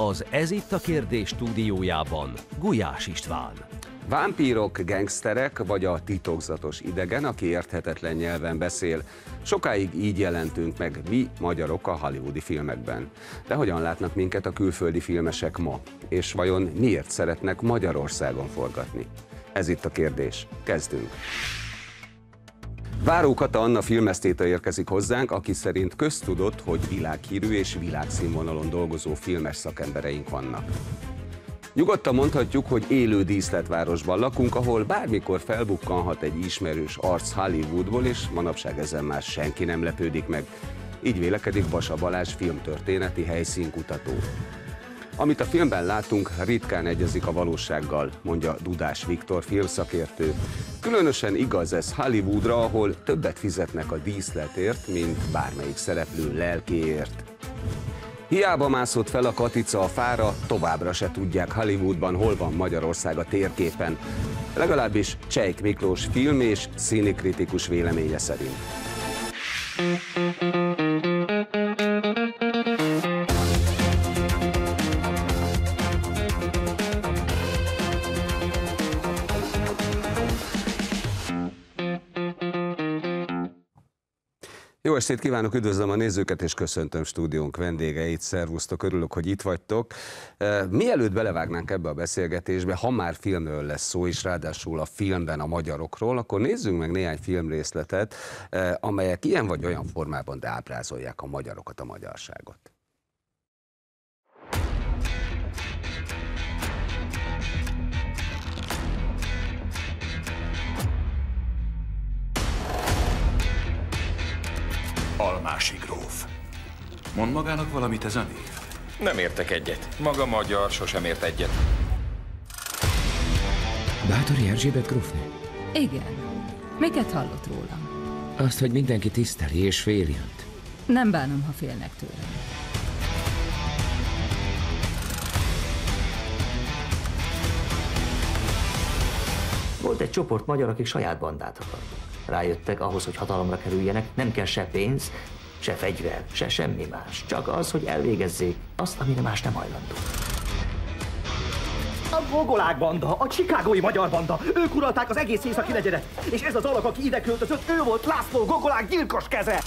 az Ez itt a kérdés stúdiójában Gulyás István. Vámpírok, gengszterek vagy a titokzatos idegen, aki érthetetlen nyelven beszél. Sokáig így jelentünk meg mi magyarok a hollywoodi filmekben. De hogyan látnak minket a külföldi filmesek ma? És vajon miért szeretnek Magyarországon forgatni? Ez itt a kérdés. Kezdünk! Váró Kata Anna filmesztéta érkezik hozzánk, aki szerint köztudott, hogy világhírű és világszínvonalon dolgozó filmes szakembereink vannak. Nyugodtan mondhatjuk, hogy élő díszletvárosban lakunk, ahol bármikor felbukkanhat egy ismerős arc Hollywoodból, és manapság ezen már senki nem lepődik meg. Így vélekedik Basa Balázs filmtörténeti helyszínkutató. Amit a filmben látunk, ritkán egyezik a valósággal, mondja Dudás Viktor filmszakértő. Különösen igaz ez Hollywoodra, ahol többet fizetnek a díszletért, mint bármelyik szereplő lelkéért. Hiába mászott fel a katica a fára, továbbra se tudják Hollywoodban, hol van Magyarország a térképen. Legalábbis Csejk Miklós film és színikritikus véleménye szerint. Jó estét kívánok, üdvözlöm a nézőket, és köszöntöm stúdiónk vendégeit. Szervusztok, örülök, hogy itt vagytok. Eh, mielőtt belevágnánk ebbe a beszélgetésbe, ha már filmről lesz szó, és ráadásul a filmben a magyarokról, akkor nézzünk meg néhány filmrészletet, eh, amelyek ilyen vagy olyan formában ábrázolják a magyarokat, a magyarságot. Almási gróf. Mond magának valamit ez a név? Nem értek egyet. Maga magyar, sosem ért egyet. Bátori Erzsébet grófné? Igen. Miket hallott rólam? Azt, hogy mindenki tiszteli és fél önt. Nem bánom, ha félnek tőlem. Volt egy csoport magyar, akik saját bandát akartak. Rájöttek, ahhoz, hogy hatalomra kerüljenek, nem kell se pénz, se fegyver, se semmi más. Csak az, hogy elvégezzék azt, amire más nem hajlandó. A Bogolák banda, a csikágói magyar banda, ők uralták az egész északi negyedet, és ez az alak, aki ide költözött, ő volt László Gogolák gyilkos keze!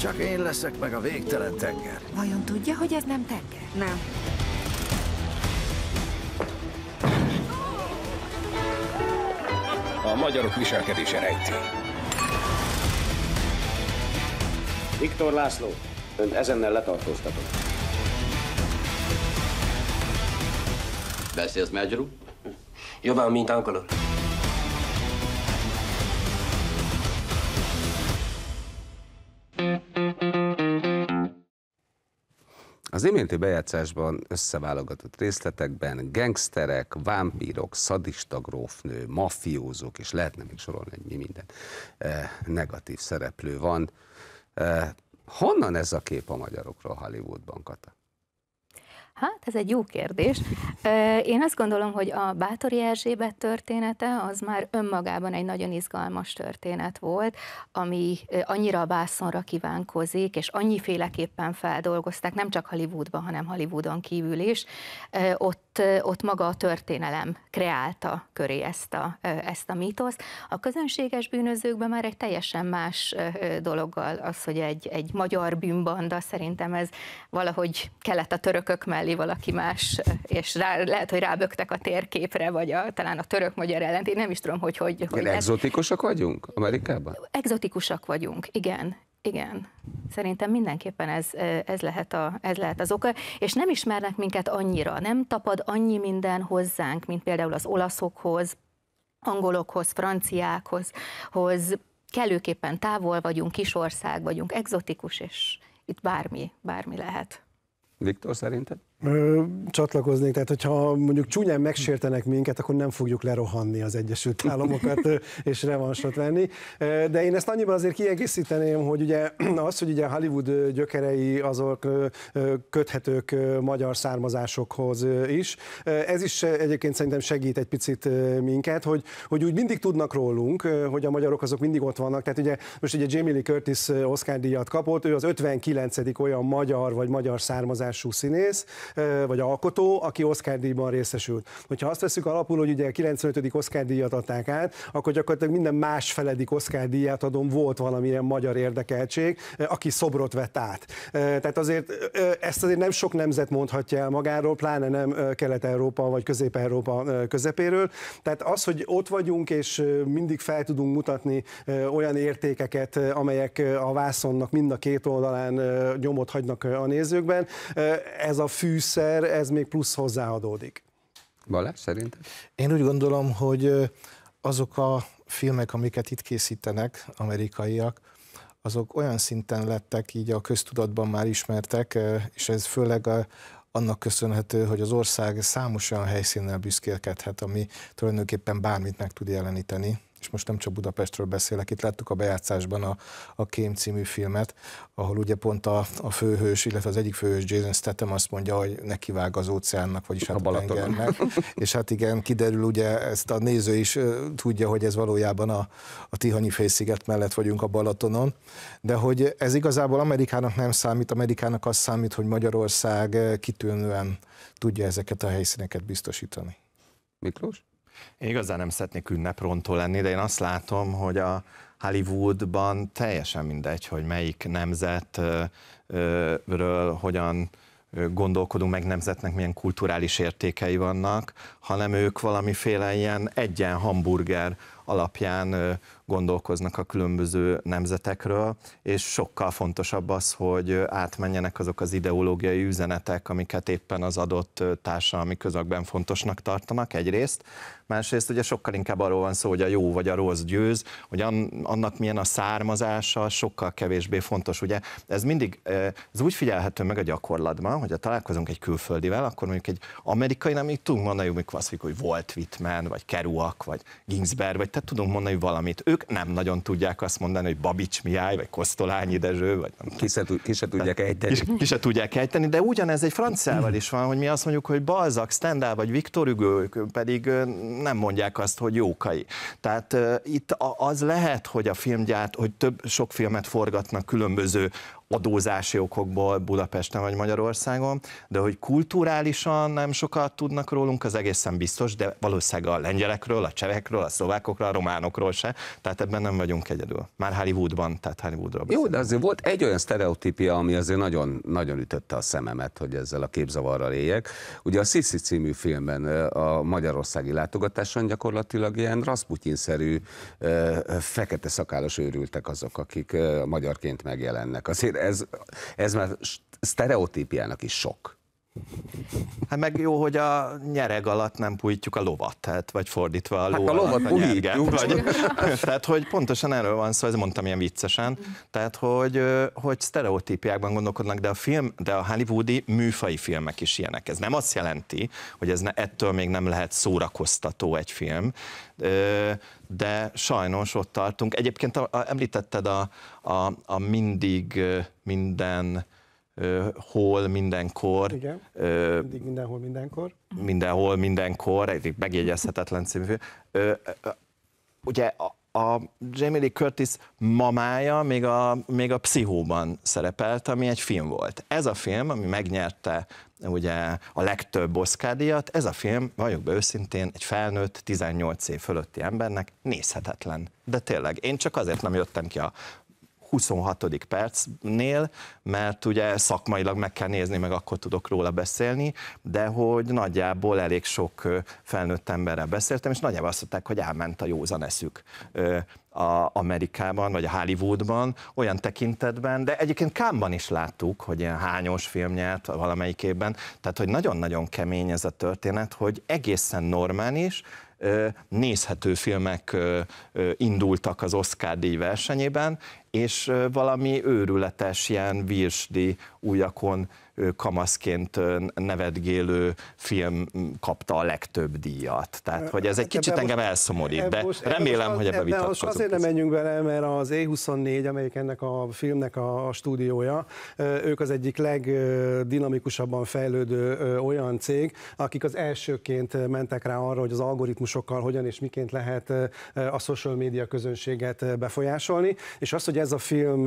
Csak én leszek meg a végtelen tenger. Vajon tudja, hogy ez nem tenger? Nem. magyarok viselkedése rejti. Viktor László, ön ezennel letartóztatom. Beszélsz magyarul? Jobban, mint angolul. Az iménti bejátszásban összeválogatott részletekben gengszterek, vámpírok, szadista grófnő, mafiózók, és lehetne még sorolni, hogy mi minden eh, negatív szereplő van. Eh, honnan ez a kép a magyarokról Hollywoodban, Kata? Hát, ez egy jó kérdés. Én azt gondolom, hogy a Bátori Erzsébet története az már önmagában egy nagyon izgalmas történet volt, ami annyira a vászonra kívánkozik, és annyiféleképpen feldolgozták, nem csak Hollywoodban, hanem Hollywoodon kívül is. Ott ott, ott maga a történelem kreálta köré ezt a, ezt a mítoszt. A közönséges bűnözőkben már egy teljesen más dologgal az, hogy egy, egy magyar bűnbanda, szerintem ez valahogy kellett a törökök mellé valaki más, és rá, lehet, hogy rábögtek a térképre, vagy a, talán a török-magyar ellentét, nem is tudom, hogy hogy. hogy exotikusak vagyunk Amerikában? Exotikusak vagyunk, igen, igen, szerintem mindenképpen ez, ez, lehet a, ez lehet az oka, és nem ismernek minket annyira, nem tapad annyi minden hozzánk, mint például az olaszokhoz, angolokhoz, franciákhoz, hoz kellőképpen távol vagyunk, kisország vagyunk, egzotikus, és itt bármi, bármi lehet. Viktor, szerinted? Ö, csatlakoznék, tehát hogyha mondjuk csúnyán megsértenek minket, akkor nem fogjuk lerohanni az Egyesült Államokat és revansot venni. De én ezt annyiban azért kiegészíteném, hogy ugye az, hogy ugye Hollywood gyökerei azok köthetők magyar származásokhoz is, ez is egyébként szerintem segít egy picit minket, hogy, hogy úgy mindig tudnak rólunk, hogy a magyarok azok mindig ott vannak. Tehát ugye most ugye Jamie Lee Curtis Oscar díjat kapott, ő az 59. olyan magyar vagy magyar származású színész, vagy alkotó, aki Oscar díjban részesült. Hogyha azt veszük alapul, hogy ugye a 95. Oscar díjat adták át, akkor gyakorlatilag minden más feledik Oscar díját adom volt valamilyen magyar érdekeltség, aki szobrot vett át. Tehát azért ezt azért nem sok nemzet mondhatja el magáról, pláne nem Kelet-Európa vagy Közép-Európa közepéről. Tehát az, hogy ott vagyunk és mindig fel tudunk mutatni olyan értékeket, amelyek a vászonnak mind a két oldalán nyomot hagynak a nézőkben, ez a fű fűszer, ez még plusz hozzáadódik. Balázs, szerinted? Én úgy gondolom, hogy azok a filmek, amiket itt készítenek, amerikaiak, azok olyan szinten lettek így a köztudatban már ismertek, és ez főleg a, annak köszönhető, hogy az ország számos olyan helyszínnel büszkélkedhet, ami tulajdonképpen bármit meg tud jeleníteni, és most nem csak Budapestről beszélek, itt láttuk a bejátszásban a, a Kém című filmet, ahol ugye pont a, a főhős, illetve az egyik főhős Jason Statham azt mondja, hogy neki vág az óceánnak, vagyis hát a, a tengernek, és hát igen, kiderül ugye, ezt a néző is tudja, hogy ez valójában a, a Tihanyi Fésziget mellett vagyunk a Balatonon, de hogy ez igazából Amerikának nem számít, Amerikának az számít, hogy Magyarország kitűnően tudja ezeket a helyszíneket biztosítani. Miklós? Én igazán nem szeretnék ünneprontó lenni, de én azt látom, hogy a Hollywoodban teljesen mindegy, hogy melyik nemzetről hogyan gondolkodunk, meg nemzetnek milyen kulturális értékei vannak, hanem ők valamiféle ilyen egyen hamburger alapján gondolkoznak a különböző nemzetekről, és sokkal fontosabb az, hogy átmenjenek azok az ideológiai üzenetek, amiket éppen az adott társadalmi közökben fontosnak tartanak egyrészt, másrészt ugye sokkal inkább arról van szó, hogy a jó vagy a rossz győz, hogy annak milyen a származása, sokkal kevésbé fontos. Ugye ez mindig, ez úgy figyelhető meg a gyakorlatban, hogy ha találkozunk egy külföldivel, akkor mondjuk egy amerikai, nem így tudunk mondani, hogy volt Whitman, vagy Kerouac, vagy Ginsberg, vagy ilyeneket hát tudunk mondani valamit. Ők nem nagyon tudják azt mondani, hogy Babics Miály, vagy Kosztolányi Dezső, vagy nem ki se, ki se tudják ejteni. Ki, ki se tudják ejteni, de ugyanez egy franciával is van, hogy mi azt mondjuk, hogy Balzac, Stendhal vagy Viktor Hugo, pedig nem mondják azt, hogy jókai. Tehát uh, itt az lehet, hogy a filmgyárt, hogy több sok filmet forgatnak különböző adózási okokból Budapesten vagy Magyarországon, de hogy kulturálisan nem sokat tudnak rólunk, az egészen biztos, de valószínűleg a lengyelekről, a csehekről, a szlovákokról, a románokról se, tehát ebben nem vagyunk egyedül. Már Hollywoodban, tehát Hollywoodról Jó, de azért volt egy olyan sztereotípia, ami azért nagyon, nagyon ütötte a szememet, hogy ezzel a képzavarral éljek. Ugye a Sisi című filmben a magyarországi látogatáson gyakorlatilag ilyen Rasputin-szerű fekete szakálos őrültek azok, akik magyarként megjelennek. Azért ez, ez már sztereotípiának is sok. Hát meg jó, hogy a nyereg alatt nem pújtjuk a lovat, tehát, vagy fordítva a ló hát a lovat a nyerget, vagy, Tehát, hogy pontosan erről van szó, ez mondtam ilyen viccesen, tehát, hogy, hogy sztereotípiákban gondolkodnak, de a film, de a hollywoodi műfai filmek is ilyenek. Ez nem azt jelenti, hogy ez ne, ettől még nem lehet szórakoztató egy film, de sajnos ott tartunk. Egyébként a, a, említetted a, a, a mindig minden hol, mindenkor. Igen, mindig mindenhol, mindenkor. Mindenhol, mindenkor, egy megjegyezhetetlen című. Ugye a, a Jamie Lee Curtis mamája még a, még a Pszichóban szerepelt, ami egy film volt. Ez a film, ami megnyerte ugye a legtöbb oszkádiat, ez a film, valljuk be őszintén, egy felnőtt, 18 év fölötti embernek nézhetetlen. De tényleg, én csak azért nem jöttem ki a 26. percnél, mert ugye szakmailag meg kell nézni, meg akkor tudok róla beszélni, de hogy nagyjából elég sok felnőtt emberrel beszéltem, és nagyjából azt mondták, hogy elment a józan eszük a Amerikában, vagy a Hollywoodban, olyan tekintetben, de egyébként Kámban is láttuk, hogy ilyen hányos film nyert valamelyikében, tehát hogy nagyon-nagyon kemény ez a történet, hogy egészen normális, nézhető filmek indultak az Oscar díj versenyében, és valami őrületes ilyen virsdi újakon kamaszként nevetgélő film kapta a legtöbb díjat. Tehát, hogy ez egy kicsit engem elszomorít, de remélem, hogy ebbe vitatkozunk. Azért nem menjünk bele, mert az E24, amelyik ennek a filmnek a stúdiója, ők az egyik legdinamikusabban fejlődő olyan cég, akik az elsőként mentek rá arra, hogy az algoritmusokkal hogyan és miként lehet a social média közönséget befolyásolni, és az, hogy ez a film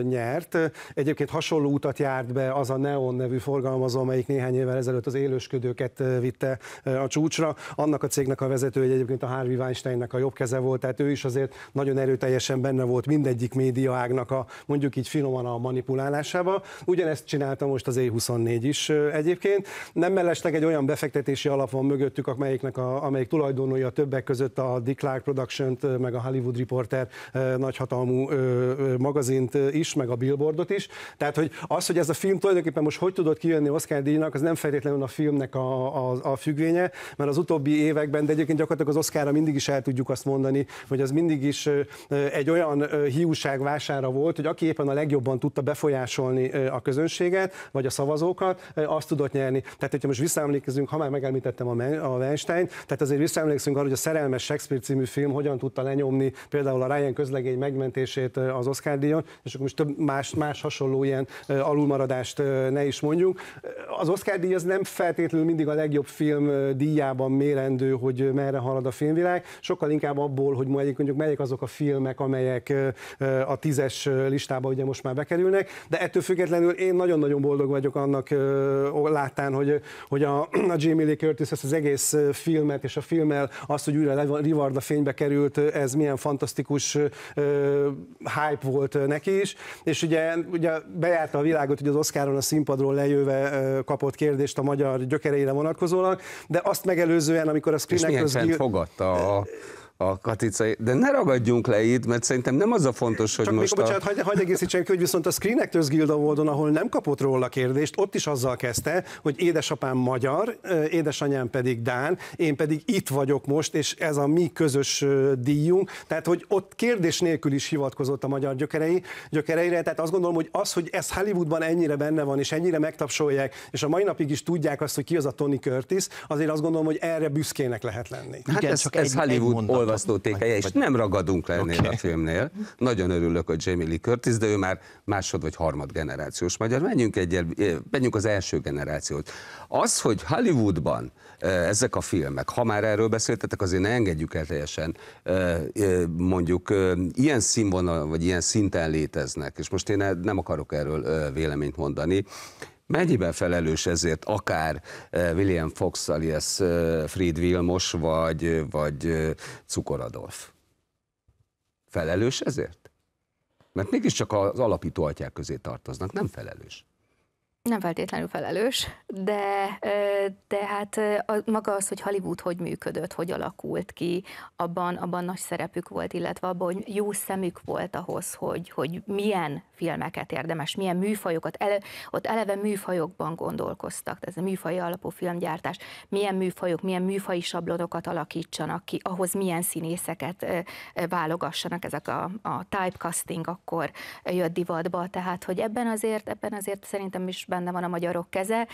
nyert, egyébként hasonló utat járt be az a Neo Demon nevű forgalmazó, amelyik néhány évvel ezelőtt az élősködőket eh, vitte eh, a csúcsra. Annak a cégnek a vezetője egyébként a Harvey Weinsteinnek a jobb keze volt, tehát ő is azért nagyon erőteljesen benne volt mindegyik médiaágnak a mondjuk így finoman a manipulálásába. Ugyanezt csinálta most az E24 is eh, egyébként. Nem mellesleg egy olyan befektetési alap van mögöttük, amelyiknek a, amelyik tulajdonolja többek között a Dick Clark production meg a Hollywood Reporter nagyhatalmú magazint is, meg a Billboardot is. Tehát, hogy az, hogy ez a film tulajdonképpen most hogy tudott kijönni Oscar díjnak, az nem feltétlenül a filmnek a, a, a függvénye, mert az utóbbi években, de egyébként gyakorlatilag az Oscarra mindig is el tudjuk azt mondani, hogy az mindig is egy olyan hiúság vására volt, hogy aki éppen a legjobban tudta befolyásolni a közönséget, vagy a szavazókat, azt tudott nyerni. Tehát, hogyha most visszaemlékezünk, ha már megemlítettem a Weinstein, tehát azért visszaemlékszünk arra, hogy a Szerelmes Shakespeare című film hogyan tudta lenyomni például a Ryan közlegény megmentését az Oscar díjon, és akkor most több más, más hasonló ilyen alulmaradást ne is mondjunk. Az Oscar díj az nem feltétlenül mindig a legjobb film díjában mérendő, hogy merre halad a filmvilág, sokkal inkább abból, hogy mondjuk, mondjuk melyik azok a filmek, amelyek a tízes listába ugye most már bekerülnek, de ettől függetlenül én nagyon-nagyon boldog vagyok annak láttán, hogy, hogy a, a Jamie Lee Curtis ezt az egész filmet és a filmmel azt, hogy újra a fénybe került, ez milyen fantasztikus hype volt neki is, és ugye, ugye bejárta a világot, hogy az Oscaron a színpad színpadról lejöve kapott kérdést a magyar gyökereire vonatkozólag, de azt megelőzően, amikor a screenek... közül... fogadta a a Katica, de ne ragadjunk le itt, mert szerintem nem az a fontos, hogy Csak most még, a... bocsánat, hagyd, hagyd egészítsen ki, hogy viszont a Screen Actors Guild Awardon, ahol nem kapott róla kérdést, ott is azzal kezdte, hogy édesapám magyar, édesanyám pedig Dán, én pedig itt vagyok most, és ez a mi közös díjunk, tehát hogy ott kérdés nélkül is hivatkozott a magyar gyökerei, gyökereire, tehát azt gondolom, hogy az, hogy ez Hollywoodban ennyire benne van, és ennyire megtapsolják, és a mai napig is tudják azt, hogy ki az a Tony Curtis, azért azt gondolom, hogy erre büszkének lehet lenni. Hát Igen, ez, csak ez egy, Hollywood egy ragasztó tékeje, és nem ragadunk le ennél okay. a filmnél. Nagyon örülök, hogy Jamie Lee Curtis, de ő már másod vagy harmad generációs magyar. Menjünk, egyel, eh, menjünk az első generációt. Az, hogy Hollywoodban eh, ezek a filmek, ha már erről beszéltetek, azért ne engedjük el teljesen, eh, mondjuk ilyen színvonal, vagy ilyen szinten léteznek, és most én nem akarok erről véleményt mondani, Mennyiben felelős ezért akár eh, William Fox alias eh, Fried Vilmos vagy, eh, vagy Cukor Adolf? Felelős ezért? Mert mégiscsak az alapító atyák közé tartoznak, nem felelős nem feltétlenül felelős, de, de hát maga az, hogy Hollywood hogy működött, hogy alakult ki, abban, abban nagy szerepük volt, illetve abban, hogy jó szemük volt ahhoz, hogy, hogy milyen filmeket érdemes, milyen műfajokat, ele, ott eleve műfajokban gondolkoztak, ez a műfaj alapú filmgyártás, milyen műfajok, milyen műfai sablonokat alakítsanak ki, ahhoz milyen színészeket válogassanak, ezek a, a typecasting akkor jött divatba, tehát hogy ebben azért, ebben azért szerintem is benne benne van a magyarok keze.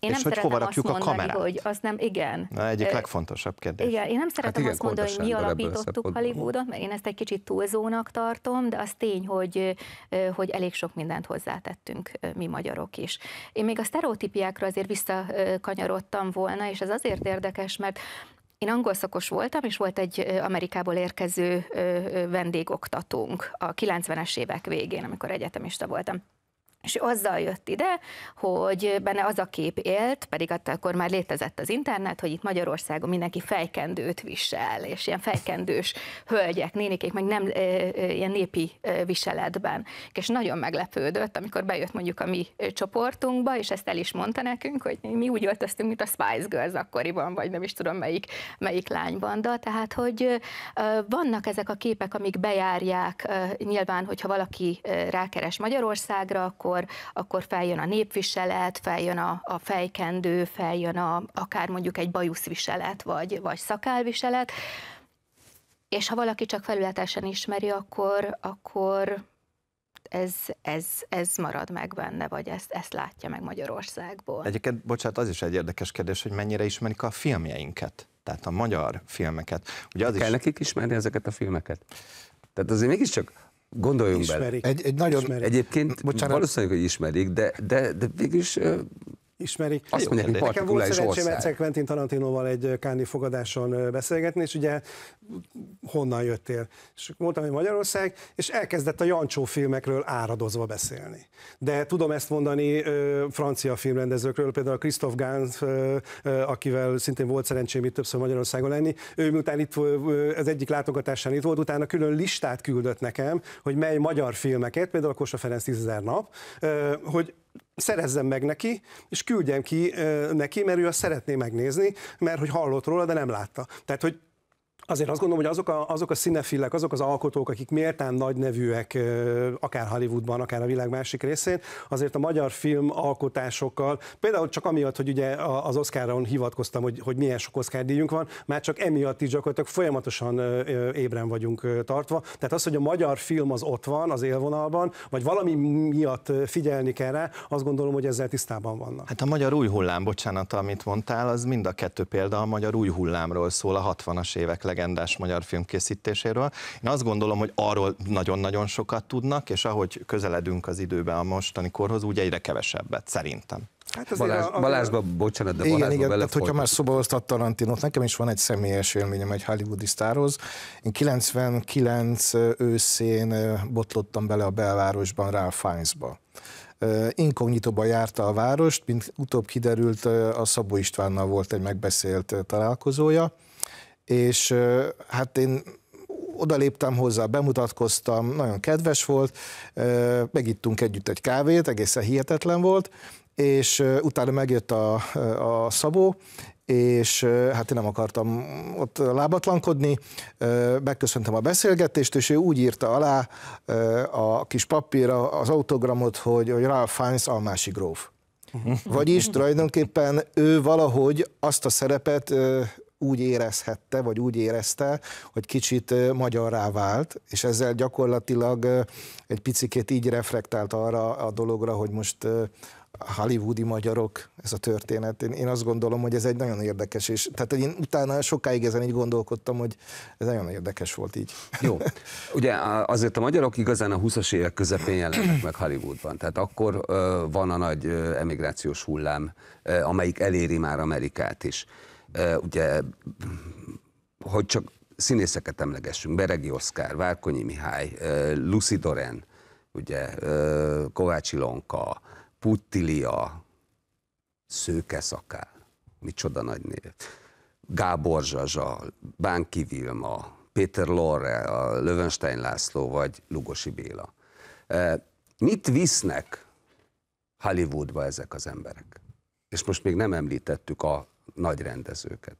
Én és nem hogy hova rakjuk mondani, a kamerát? Hogy az nem, igen. Na, egyik legfontosabb kérdés. Igen, én nem hát szeretem hát igen, azt mondani, hogy mi alapítottuk Hollywoodot, mert én ezt egy kicsit túlzónak tartom, de az tény, hogy, hogy elég sok mindent hozzátettünk mi magyarok is. Én még a sztereotípiákra azért visszakanyarodtam volna, és ez azért érdekes, mert én angol szakos voltam, és volt egy Amerikából érkező vendégoktatónk a 90-es évek végén, amikor egyetemista voltam és azzal jött ide, hogy benne az a kép élt, pedig akkor már létezett az internet, hogy itt Magyarországon mindenki fejkendőt visel, és ilyen fejkendős hölgyek, nénikék, meg nem ilyen népi viseletben. És nagyon meglepődött, amikor bejött mondjuk a mi csoportunkba, és ezt el is mondta nekünk, hogy mi úgy öltöztünk, mint a Spice Girls akkoriban, vagy nem is tudom melyik, melyik lánybanda. Tehát, hogy vannak ezek a képek, amik bejárják, nyilván, hogyha valaki rákeres Magyarországra, akkor akkor, akkor feljön a népviselet, feljön a, a fejkendő, feljön a, akár mondjuk egy bajuszviselet, vagy, vagy szakálviselet, és ha valaki csak felületesen ismeri, akkor, akkor ez, ez, ez marad meg benne, vagy ezt, ezt látja meg Magyarországból. Egyébként, bocsánat, az is egy érdekes kérdés, hogy mennyire ismerik a filmjeinket, tehát a magyar filmeket. Ugye az Kell is... nekik ismerni ezeket a filmeket? Tehát azért mégiscsak Gondoljunk ismerik. bele. Egy, egy nagyon, ismerik. Egyébként Bocsánat. valószínűleg, hogy ismerik, de, de, de végülis ismerik. Azt mondják, hogy Nekem volt szerencsém egyszer Quentin Tarantinoval egy Káni fogadáson beszélgetni, és ugye honnan jöttél? És mondtam, hogy Magyarország, és elkezdett a Jancsó filmekről áradozva beszélni. De tudom ezt mondani ö, francia filmrendezőkről, például Christophe Gans, ö, ö, akivel szintén volt szerencsém itt többször Magyarországon lenni, ő miután itt ö, az egyik látogatásán itt volt, utána külön listát küldött nekem, hogy mely magyar filmeket, például a Kosa Ferenc 10.000 nap, ö, hogy szerezzem meg neki, és küldjem ki neki, mert ő azt szeretné megnézni, mert hogy hallott róla, de nem látta. Tehát, hogy Azért azt gondolom, hogy azok a, azok a színefilek, azok az alkotók, akik méltán nagy nevűek, akár Hollywoodban, akár a világ másik részén, azért a magyar film alkotásokkal, például csak amiatt, hogy ugye az Oscaron hivatkoztam, hogy, hogy milyen sok Oscar díjunk van, már csak emiatt is gyakorlatilag folyamatosan ébren vagyunk tartva. Tehát az, hogy a magyar film az ott van, az élvonalban, vagy valami miatt figyelni kell rá, azt gondolom, hogy ezzel tisztában vannak. Hát a magyar új hullám, bocsánat, amit mondtál, az mind a kettő példa a magyar új hullámról szól a 60-as évek leg legendás magyar film készítéséről. Én azt gondolom, hogy arról nagyon-nagyon sokat tudnak, és ahogy közeledünk az időben a mostani korhoz, úgy egyre kevesebbet, szerintem. Hát Balázs, a, a, Balázsba, bocsánat, de igen, Balázsba igen, tehát hogyha már szóba hoztad Tarantinot, nekem is van egy személyes élményem egy hollywoodi sztárhoz. Én 99 őszén botlottam bele a belvárosban, Ralph Fiennesba inkognitóban járta a várost, mint utóbb kiderült, a Szabó Istvánnal volt egy megbeszélt találkozója, és hát én odaléptem hozzá, bemutatkoztam, nagyon kedves volt, megittunk együtt egy kávét, egészen hihetetlen volt, és utána megjött a, a Szabó, és hát én nem akartam ott lábatlankodni, megköszöntem a beszélgetést, és ő úgy írta alá a kis papírra az autogramot, hogy, hogy Ralph Fiennes Almási gróf. Vagyis tulajdonképpen ő valahogy azt a szerepet úgy érezhette, vagy úgy érezte, hogy kicsit magyarrá vált, és ezzel gyakorlatilag egy picikét így reflektált arra a dologra, hogy most hollywoodi magyarok, ez a történet. Én, én azt gondolom, hogy ez egy nagyon érdekes, és tehát én utána sokáig ezen így gondolkodtam, hogy ez nagyon érdekes volt így. Jó. Ugye azért a magyarok igazán a 20-as évek közepén jelennek meg Hollywoodban, tehát akkor van a nagy emigrációs hullám, amelyik eléri már Amerikát is ugye, hogy csak színészeket emlegessünk, Beregi Oszkár, Várkonyi Mihály, Lucy Doren, ugye, Kovács Ilonka, Puttilia, Szőke Szakál, micsoda nagy név, Gábor Zsazsa, Bánki Vilma, Péter Lorre, a Lövenstein László vagy Lugosi Béla. Mit visznek Hollywoodba ezek az emberek? És most még nem említettük a nagy rendezőket.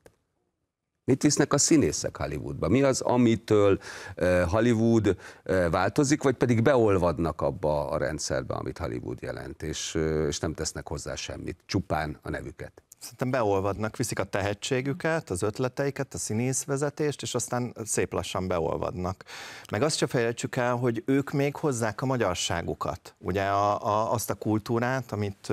Mit visznek a színészek Hollywoodba? Mi az, amitől eh, Hollywood eh, változik, vagy pedig beolvadnak abba a rendszerbe, amit Hollywood jelent, és, eh, és nem tesznek hozzá semmit, csupán a nevüket? Szerintem beolvadnak, viszik a tehetségüket, az ötleteiket, a színészvezetést, és aztán szép lassan beolvadnak. Meg azt sem fejlődjük el, hogy ők még hozzák a magyarságukat, ugye a, a, azt a kultúrát, amit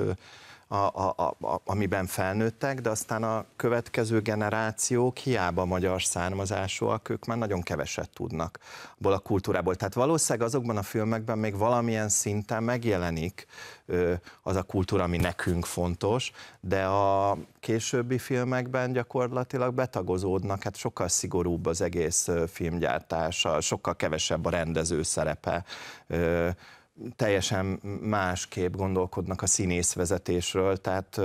a, a, a, a, amiben felnőttek, de aztán a következő generációk, hiába magyar származásúak, ők már nagyon keveset tudnak abból a kultúrából. Tehát valószínűleg azokban a filmekben még valamilyen szinten megjelenik ö, az a kultúra, ami nekünk fontos, de a későbbi filmekben gyakorlatilag betagozódnak, hát sokkal szigorúbb az egész filmgyártása, sokkal kevesebb a rendező szerepe. Ö, teljesen másképp gondolkodnak a színészvezetésről, tehát,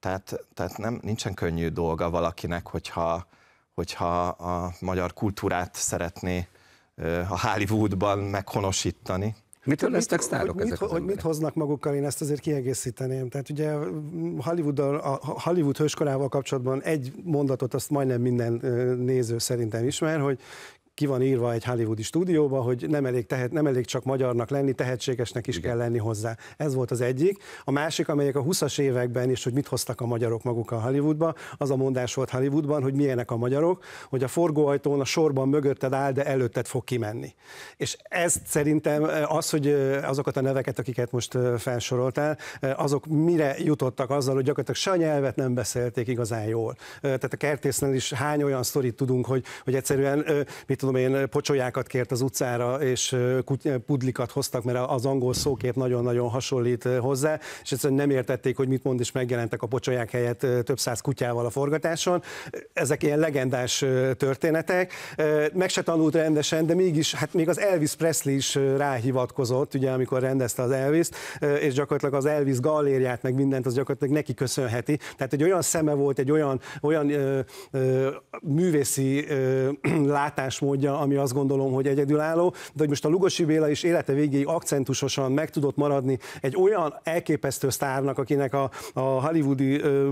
tehát, tehát nem, nincsen könnyű dolga valakinek, hogyha, hogyha a magyar kultúrát szeretné a Hollywoodban meghonosítani. Mitől lesznek sztárok hogy, ezek hogy mit hoznak magukkal, én ezt azért kiegészíteném. Tehát ugye mm, Hollywood, a Hollywood hőskorával kapcsolatban egy mondatot azt majdnem minden néző szerintem ismer, hogy ki van írva egy hollywoodi stúdióba, hogy nem elég, tehet, nem elég csak magyarnak lenni, tehetségesnek is Igen. kell lenni hozzá. Ez volt az egyik. A másik, amelyek a 20-as években is, hogy mit hoztak a magyarok maguk a Hollywoodba, az a mondás volt Hollywoodban, hogy milyenek a magyarok, hogy a forgóajtón a sorban mögötted áll, de előtted fog kimenni. És ezt szerintem eh, az, hogy eh, azokat a neveket, akiket most eh, felsoroltál, azok mire jutottak azzal, hogy gyakorlatilag se a nyelvet nem beszélték igazán jól. Tehát a kertésznél is hány olyan sztorit tudunk, hogy, hogy egyszerűen, mit tudom, tudom én, pocsolyákat kért az utcára, és pudlikat hoztak, mert az angol szókép nagyon-nagyon hasonlít hozzá, és egyszerűen nem értették, hogy mit mond, és megjelentek a pocsolyák helyett több száz kutyával a forgatáson. Ezek ilyen legendás történetek. Meg se tanult rendesen, de mégis, hát még az Elvis Presley is ráhivatkozott, ugye, amikor rendezte az elvis és gyakorlatilag az Elvis galériát, meg mindent, az gyakorlatilag neki köszönheti. Tehát egy olyan szeme volt, egy olyan, olyan ö, ö, művészi ö, látásmód, metódja, ami azt gondolom, hogy egyedülálló, de hogy most a Lugosi Béla is élete végéig akcentusosan meg tudott maradni egy olyan elképesztő sztárnak, akinek a, a hollywoodi ö,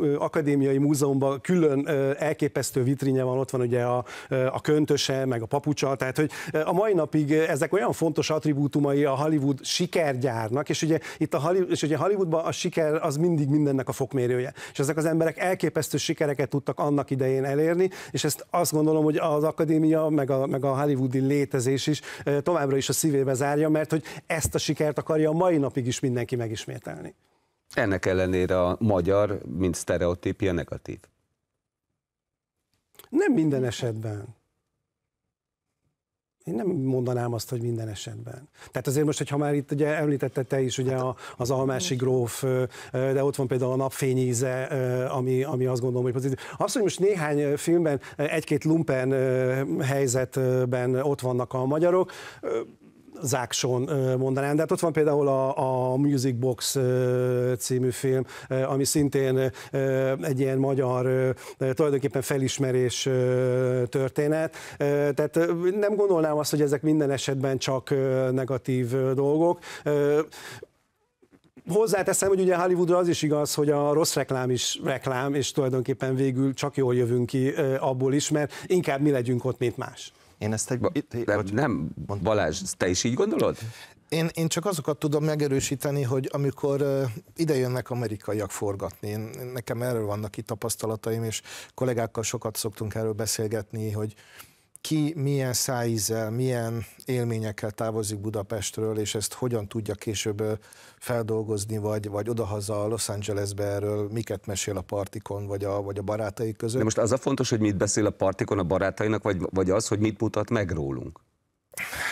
ö, akadémiai múzeumban külön ö, elképesztő vitrinje van, ott van ugye a, a köntöse, meg a papucsa, tehát hogy a mai napig ezek olyan fontos attribútumai a Hollywood sikergyárnak, és ugye itt a Hollywood, és ugye Hollywoodban a siker az mindig mindennek a fokmérője. És ezek az emberek elképesztő sikereket tudtak annak idején elérni, és ezt azt gondolom, hogy az akadémia pandémia, meg a, meg a hollywoodi létezés is továbbra is a szívébe zárja, mert hogy ezt a sikert akarja a mai napig is mindenki megismételni. Ennek ellenére a magyar, mint sztereotípia negatív. Nem minden esetben. Én nem mondanám azt, hogy minden esetben. Tehát azért most, ha már itt ugye említette te is ugye hát- a, az almási gróf, de ott van például a napfényíze, ami, ami azt gondolom, hogy pozitív. Azt, hogy most néhány filmben, egy-két lumpen helyzetben ott vannak a magyarok, Zákson mondanám. De hát ott van például a, a Music Box című film, ami szintén egy ilyen magyar tulajdonképpen felismerés történet. Tehát nem gondolnám azt, hogy ezek minden esetben csak negatív dolgok. Hozzáteszem, hogy ugye Hollywoodra az is igaz, hogy a rossz reklám is reklám, és tulajdonképpen végül csak jól jövünk ki abból is, mert inkább mi legyünk ott, mint más. Én ezt egy... Ba, itt, nem, vagy, nem, Balázs, te is így gondolod? Én, én csak azokat tudom megerősíteni, hogy amikor uh, ide jönnek amerikaiak forgatni, én, nekem erről vannak itt tapasztalataim, és kollégákkal sokat szoktunk erről beszélgetni, hogy ki milyen szájízzel, milyen élményekkel távozik Budapestről, és ezt hogyan tudja később feldolgozni, vagy, vagy odahaza Los Angelesbe erről miket mesél a partikon, vagy a, vagy a barátai között. De most az a fontos, hogy mit beszél a partikon a barátainak, vagy, vagy az, hogy mit mutat meg rólunk?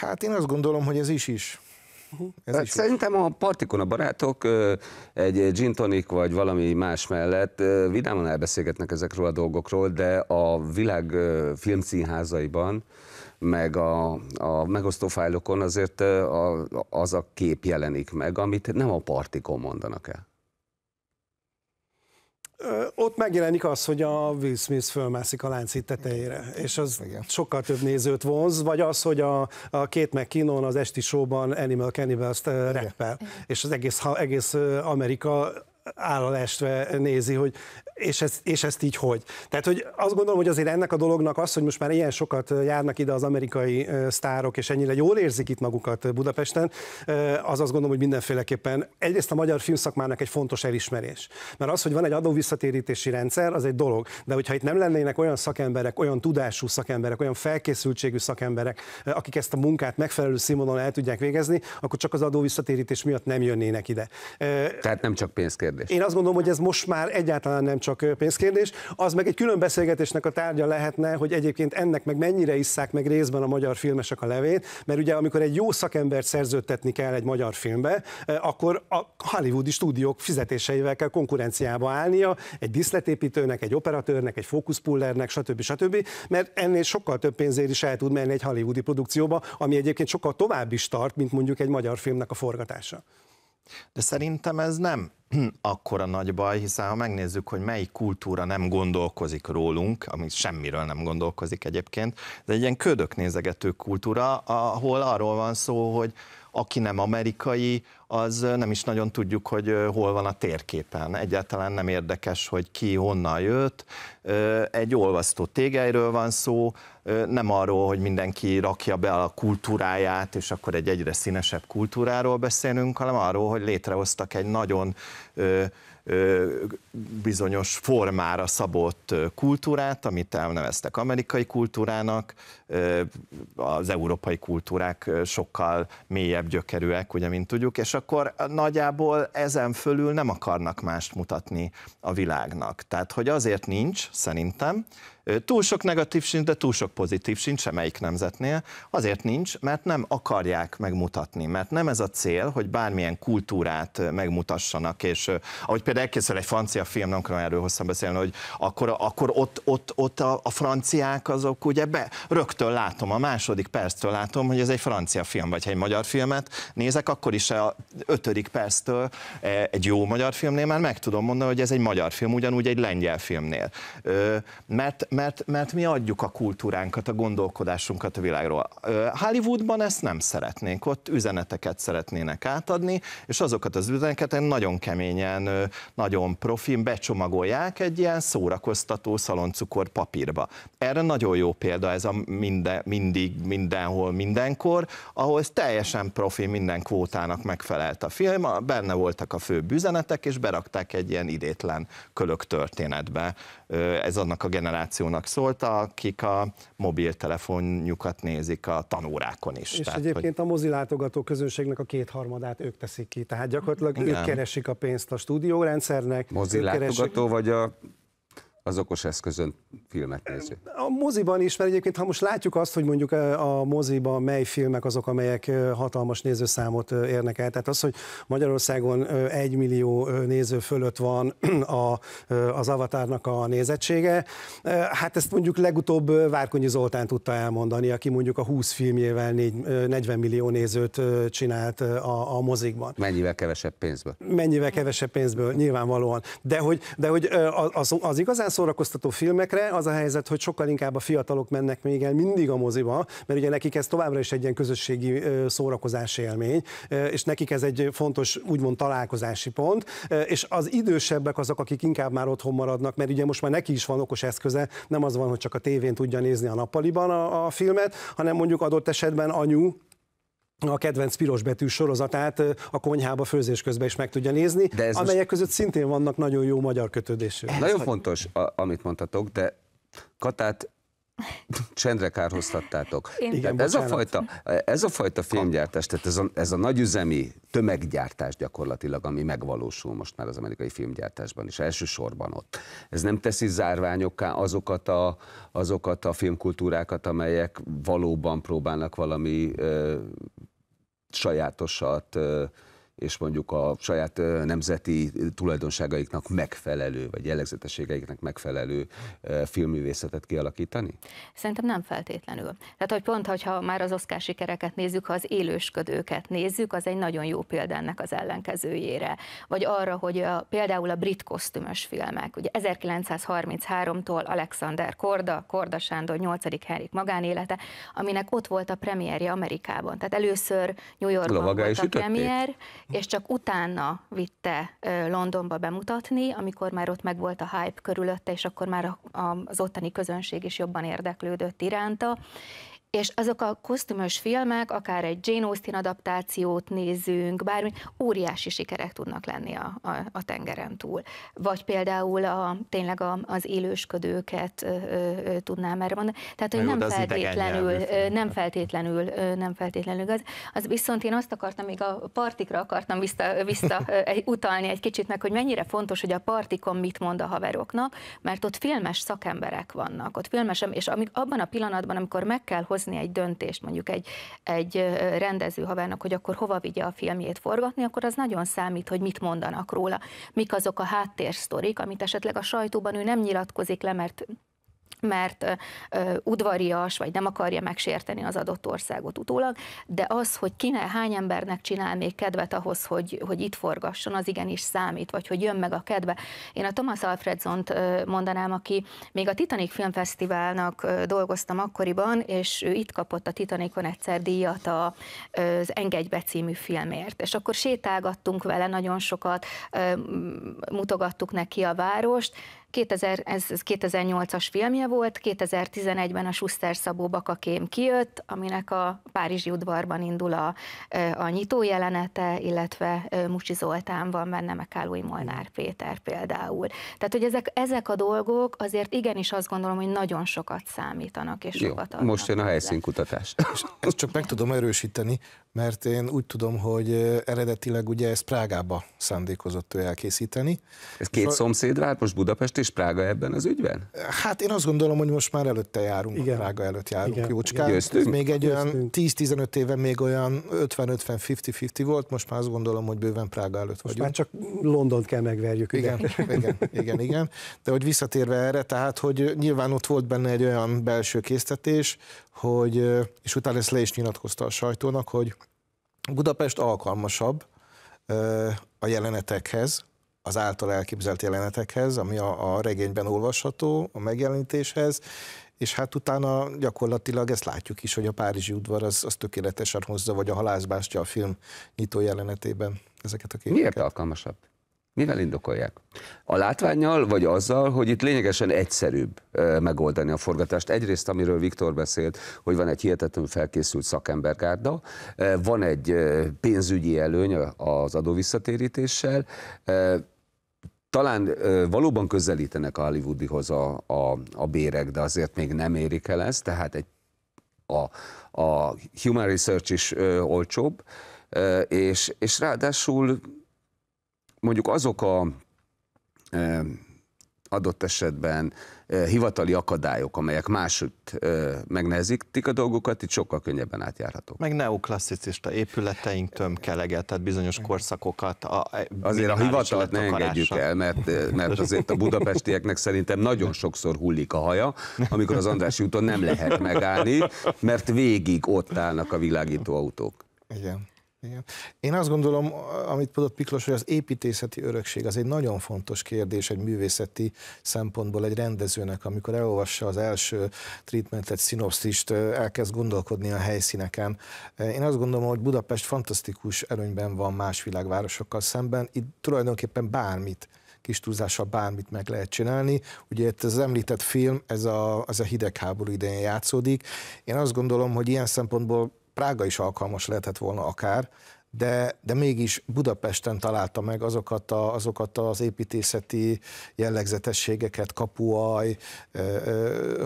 Hát én azt gondolom, hogy ez is is. Uh-huh. Ez hát Szerintem a partikon a barátok egy gin tonic vagy valami más mellett vidáman elbeszélgetnek ezekről a dolgokról, de a világ filmszínházaiban meg a, a megosztó fájlokon azért a, az a kép jelenik meg, amit nem a partikon mondanak el ott megjelenik az, hogy a Will Smith fölmászik a láncít tetejére, és az Igen. sokkal több nézőt vonz, vagy az, hogy a, a két McKinnon az esti showban Animal Cannibals-t reppel, és az egész, egész Amerika állal estve nézi, hogy és ez és ezt így hogy. Tehát, hogy azt gondolom, hogy azért ennek a dolognak az, hogy most már ilyen sokat járnak ide az amerikai sztárok, és ennyire jól érzik itt magukat Budapesten, az azt gondolom, hogy mindenféleképpen egyrészt a magyar filmszakmának egy fontos elismerés. Mert az, hogy van egy adóvisszatérítési rendszer, az egy dolog, de hogyha itt nem lennének olyan szakemberek, olyan tudású szakemberek, olyan felkészültségű szakemberek, akik ezt a munkát megfelelő színvonalon el tudják végezni, akkor csak az adóvisszatérítés miatt nem jönnének ide. Tehát nem csak pénz kell pénzkérdés. Én azt gondolom, hogy ez most már egyáltalán nem csak pénzkérdés, az meg egy külön beszélgetésnek a tárgya lehetne, hogy egyébként ennek meg mennyire isszák meg részben a magyar filmesek a levét, mert ugye amikor egy jó szakembert szerződtetni kell egy magyar filmbe, akkor a hollywoodi stúdiók fizetéseivel kell konkurenciába állnia, egy diszletépítőnek, egy operatőrnek, egy fókuszpullernek, stb. stb. mert ennél sokkal több pénzért is el tud menni egy hollywoodi produkcióba, ami egyébként sokkal tovább is tart, mint mondjuk egy magyar filmnek a forgatása. De szerintem ez nem akkora nagy baj, hiszen ha megnézzük, hogy melyik kultúra nem gondolkozik rólunk, ami semmiről nem gondolkozik egyébként, de egy ilyen ködöknézegető kultúra, ahol arról van szó, hogy aki nem amerikai, az nem is nagyon tudjuk, hogy hol van a térképen. Egyáltalán nem érdekes, hogy ki honnan jött. Egy olvasztó tégelyről van szó, nem arról, hogy mindenki rakja be a kultúráját, és akkor egy egyre színesebb kultúráról beszélünk, hanem arról, hogy létrehoztak egy nagyon bizonyos formára szabott kultúrát, amit elneveztek amerikai kultúrának. Az európai kultúrák sokkal mélyebb gyökerűek, ugye, mint tudjuk, és akkor nagyjából ezen fölül nem akarnak mást mutatni a világnak. Tehát, hogy azért nincs, szerintem, Túl sok negatív sincs, de túl sok pozitív sincs semmelyik nemzetnél. Azért nincs, mert nem akarják megmutatni, mert nem ez a cél, hogy bármilyen kultúrát megmutassanak, és ahogy például elkészül egy francia film, nem akarom erről hosszan beszélni, hogy akkor, akkor ott, ott, ott a, a franciák azok ugye be, rögtön látom, a második perctől látom, hogy ez egy francia film, vagy egy magyar filmet nézek, akkor is a ötödik perctől e, egy jó magyar filmnél már meg tudom mondani, hogy ez egy magyar film, ugyanúgy egy lengyel filmnél. Mert, mert, mert mi adjuk a kultúránkat, a gondolkodásunkat a világról. Hollywoodban ezt nem szeretnénk, ott üzeneteket szeretnének átadni, és azokat az üzeneteket nagyon keményen, nagyon profin becsomagolják egy ilyen szórakoztató szaloncukor papírba. Erre nagyon jó példa ez a minden, mindig, mindenhol, mindenkor, ahol ez teljesen profi minden kvótának megfelelt a film, benne voltak a fő üzenetek, és berakták egy ilyen idétlen kölök történetbe. Ez annak a generáció generációnak szólt, akik a mobiltelefonjukat nézik a tanórákon is. És tehát, egyébként hogy... a mozilátogató közönségnek a kétharmadát ők teszik ki, tehát gyakorlatilag Igen. ők keresik a pénzt a stúdiórendszernek. Mozilátogató keresik... vagy a az okos eszközön filmet néző? A moziban is, mert egyébként ha most látjuk azt, hogy mondjuk eh, a moziban mely filmek azok, amelyek eh, hatalmas nézőszámot eh, érnek el, tehát az, hogy Magyarországon egy millió néző fölött van a, az avatárnak a nézettsége, hát ezt mondjuk legutóbb Várkonyi Zoltán tudta elmondani, aki mondjuk a 20 filmjével 40 millió nézőt csinált a, a mozikban. Mennyivel kevesebb pénzből? Mennyivel kevesebb pénzből, nyilvánvalóan. De hogy, de hogy az, az igazán szórakoztató filmekre az a helyzet, hogy sokkal inkább a fiatalok mennek még el mindig a moziba, mert ugye nekik ez továbbra is egy ilyen közösségi szórakozási élmény, és nekik ez egy fontos úgymond találkozási pont, és az idősebbek azok, akik inkább már otthon maradnak, mert ugye most már neki is van okos eszköze, nem az van, hogy csak a tévén tudja nézni a nappaliban a, a filmet, hanem mondjuk adott esetben anyu a kedvenc piros betű sorozatát a konyhába főzés közben is meg tudja nézni, de ez amelyek most... között szintén vannak nagyon jó magyar kötődésű. Nagyon vagy... fontos, a, amit mondtatok, de Katát csendre kárhoztattátok. Igen, ez, a fajta, ez a fajta filmgyártás, tehát ez a, ez a nagyüzemi tömeggyártás gyakorlatilag, ami megvalósul most már az amerikai filmgyártásban is, elsősorban ott. Ez nem teszi zárványokká azokat a, azokat a filmkultúrákat, amelyek valóban próbálnak valami ö, sajátosat, és mondjuk a saját nemzeti tulajdonságaiknak megfelelő, vagy jellegzetességeiknek megfelelő filmművészetet kialakítani? Szerintem nem feltétlenül. Tehát, hogy pont, hogyha már az oszkár sikereket nézzük, ha az élősködőket nézzük, az egy nagyon jó példa ennek az ellenkezőjére. Vagy arra, hogy a, például a brit kosztümös filmek, ugye 1933-tól Alexander Korda, Korda Sándor 8. Henrik magánélete, aminek ott volt a premierje Amerikában. Tehát először New Yorkban Lovagá volt a premier, és csak utána vitte Londonba bemutatni, amikor már ott megvolt a hype körülötte, és akkor már az ottani közönség is jobban érdeklődött iránta, és azok a kosztümös filmek, akár egy Jane Austen adaptációt nézzünk, bármi, óriási sikerek tudnak lenni a, a, a tengeren túl. Vagy például a, tényleg a, az élősködőket ö, ö, tudnám erre mondani. Tehát, hogy jó, nem, feltétlenül, nem feltétlenül, nem feltétlenül az. Az viszont én azt akartam, még a partikra akartam vissza, vissza egy, utalni egy kicsit meg, hogy mennyire fontos, hogy a partikon mit mond a haveroknak, mert ott filmes szakemberek vannak, ott filmes, és amik, abban a pillanatban, amikor meg kell hozni hozni egy döntést mondjuk egy, egy rendező havernak, hogy akkor hova vigye a filmjét forgatni, akkor az nagyon számít, hogy mit mondanak róla, mik azok a háttérsztorik, amit esetleg a sajtóban ő nem nyilatkozik le, mert mert ö, udvarias, vagy nem akarja megsérteni az adott országot utólag, de az, hogy kine, hány embernek csinál még kedvet ahhoz, hogy, hogy itt forgasson, az igenis számít, vagy hogy jön meg a kedve. Én a Thomas Alfredsont mondanám, aki még a Titanic Filmfesztiválnak dolgoztam akkoriban, és ő itt kapott a Titanicon egyszer díjat a, az Be című filmért. És akkor sétálgattunk vele nagyon sokat, ö, mutogattuk neki a várost, 2000, ez, ez 2008-as filmje volt, 2011-ben a Schuster Szabó Bakakém kijött, aminek a Párizsi udvarban indul a, a nyitó jelenete, illetve Mucsi Zoltán van benne, meg Kálói Molnár Péter például. Tehát, hogy ezek, ezek a dolgok azért igenis azt gondolom, hogy nagyon sokat számítanak és Jó, sokat adnak. most jön a helyszínkutatás. Ezt csak meg tudom erősíteni, mert én úgy tudom, hogy eredetileg ugye ezt Prágába szándékozott ő elkészíteni. Ez két szomszéd, hát most Budapesti és Prága ebben az ügyben? Hát én azt gondolom, hogy most már előtte járunk, Igen. Prága előtt járunk Igen. jócskán. Győztünk? Ez még egy Győztünk. olyan 10-15 éve még olyan 50-50-50-50 volt, most már azt gondolom, hogy bőven Prága előtt most Már csak Londont kell megverjük. Igen, igen, igen, igen. De hogy visszatérve erre, tehát, hogy nyilván ott volt benne egy olyan belső késztetés, hogy, és utána ezt le is nyilatkozta a sajtónak, hogy Budapest alkalmasabb a jelenetekhez, az által elképzelt jelenetekhez, ami a, a regényben olvasható, a megjelenítéshez, és hát utána gyakorlatilag ezt látjuk is, hogy a Párizsi udvar az, az tökéletesen hozza, vagy a halászbástya a film nyitó jelenetében ezeket a képeket. Miért alkalmasabb? Mivel indokolják? A látványjal, vagy azzal, hogy itt lényegesen egyszerűbb megoldani a forgatást. Egyrészt, amiről Viktor beszélt, hogy van egy hihetetlenül felkészült szakembergárda, van egy pénzügyi előny az adóvisszatérítéssel, talán ö, valóban közelítenek a Hollywoodihoz a, a, a bérek, de azért még nem érik el ezt, tehát egy, a, a human research is ö, olcsóbb, ö, és, és ráadásul mondjuk azok a ö, adott esetben hivatali akadályok, amelyek máshogy megnehezítik a dolgokat, itt sokkal könnyebben átjárhatók. Meg neoklasszicista épületeink tömkelege, tehát bizonyos korszakokat. A azért a hivatalt ne engedjük el, mert, mert azért a budapestieknek szerintem nagyon sokszor hullik a haja, amikor az András úton nem lehet megállni, mert végig ott állnak a világító autók. Igen. Igen. Én azt gondolom, amit mondott piklós, hogy az építészeti örökség az egy nagyon fontos kérdés egy művészeti szempontból egy rendezőnek, amikor elolvassa az első treatmentet, szinopszist, elkezd gondolkodni a helyszíneken. Én azt gondolom, hogy Budapest fantasztikus erőnyben van más világvárosokkal szemben, itt tulajdonképpen bármit kis túlzással bármit meg lehet csinálni. Ugye itt az említett film, ez a, az a hidegháború idején játszódik. Én azt gondolom, hogy ilyen szempontból Prága is alkalmas lehetett volna akár, de, de mégis Budapesten találta meg azokat, a, azokat az építészeti jellegzetességeket, kapuaj,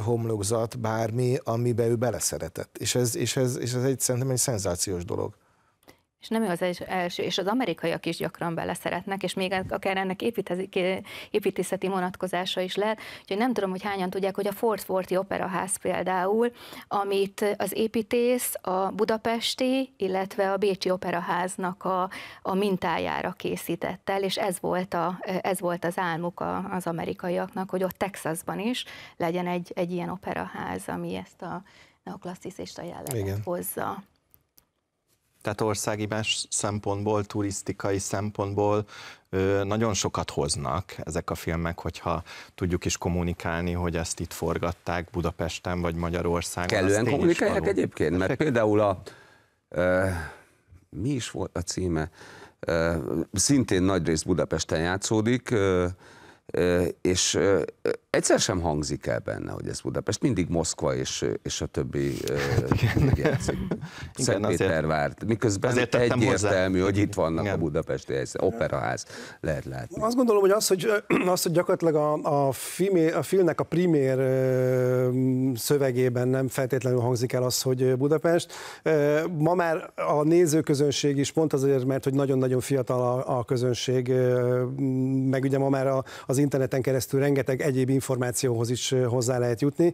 homlokzat, bármi, amiben ő beleszeretett. És ez, és ez, és ez egy, szerintem egy szenzációs dolog és nem ő az első, és az amerikaiak is gyakran beleszeretnek, és még akár ennek építészeti vonatkozása is lehet, úgyhogy nem tudom, hogy hányan tudják, hogy a Fort Forti Operaház például, amit az építész a budapesti, illetve a bécsi operaháznak a, a mintájára készített el, és ez volt, a, ez volt az álmuk a, az amerikaiaknak, hogy ott Texasban is legyen egy, egy ilyen operaház, ami ezt a klasszicista jellemet Igen. hozza tehát más szempontból, turisztikai szempontból nagyon sokat hoznak ezek a filmek, hogyha tudjuk is kommunikálni, hogy ezt itt forgatták Budapesten vagy Magyarországon. Kellően kommunikálják egyébként, mert például a, e, mi is volt a címe, e, szintén rész Budapesten játszódik, e, és egyszer sem hangzik el benne, hogy ez Budapest, mindig Moszkva és, és a többi Szentpétervárt, miközben azért egyértelmű, hozzá. hogy itt vannak Igen. a budapesti helyszín, operaház, lehet látni. Azt gondolom, hogy az, hogy, az, hogy gyakorlatilag a, a, filmé, a filmnek a primér szövegében nem feltétlenül hangzik el az, hogy Budapest. Ma már a nézőközönség is pont azért, mert hogy nagyon-nagyon fiatal a, a közönség, meg ugye ma már az interneten keresztül rengeteg egyéb információhoz is hozzá lehet jutni.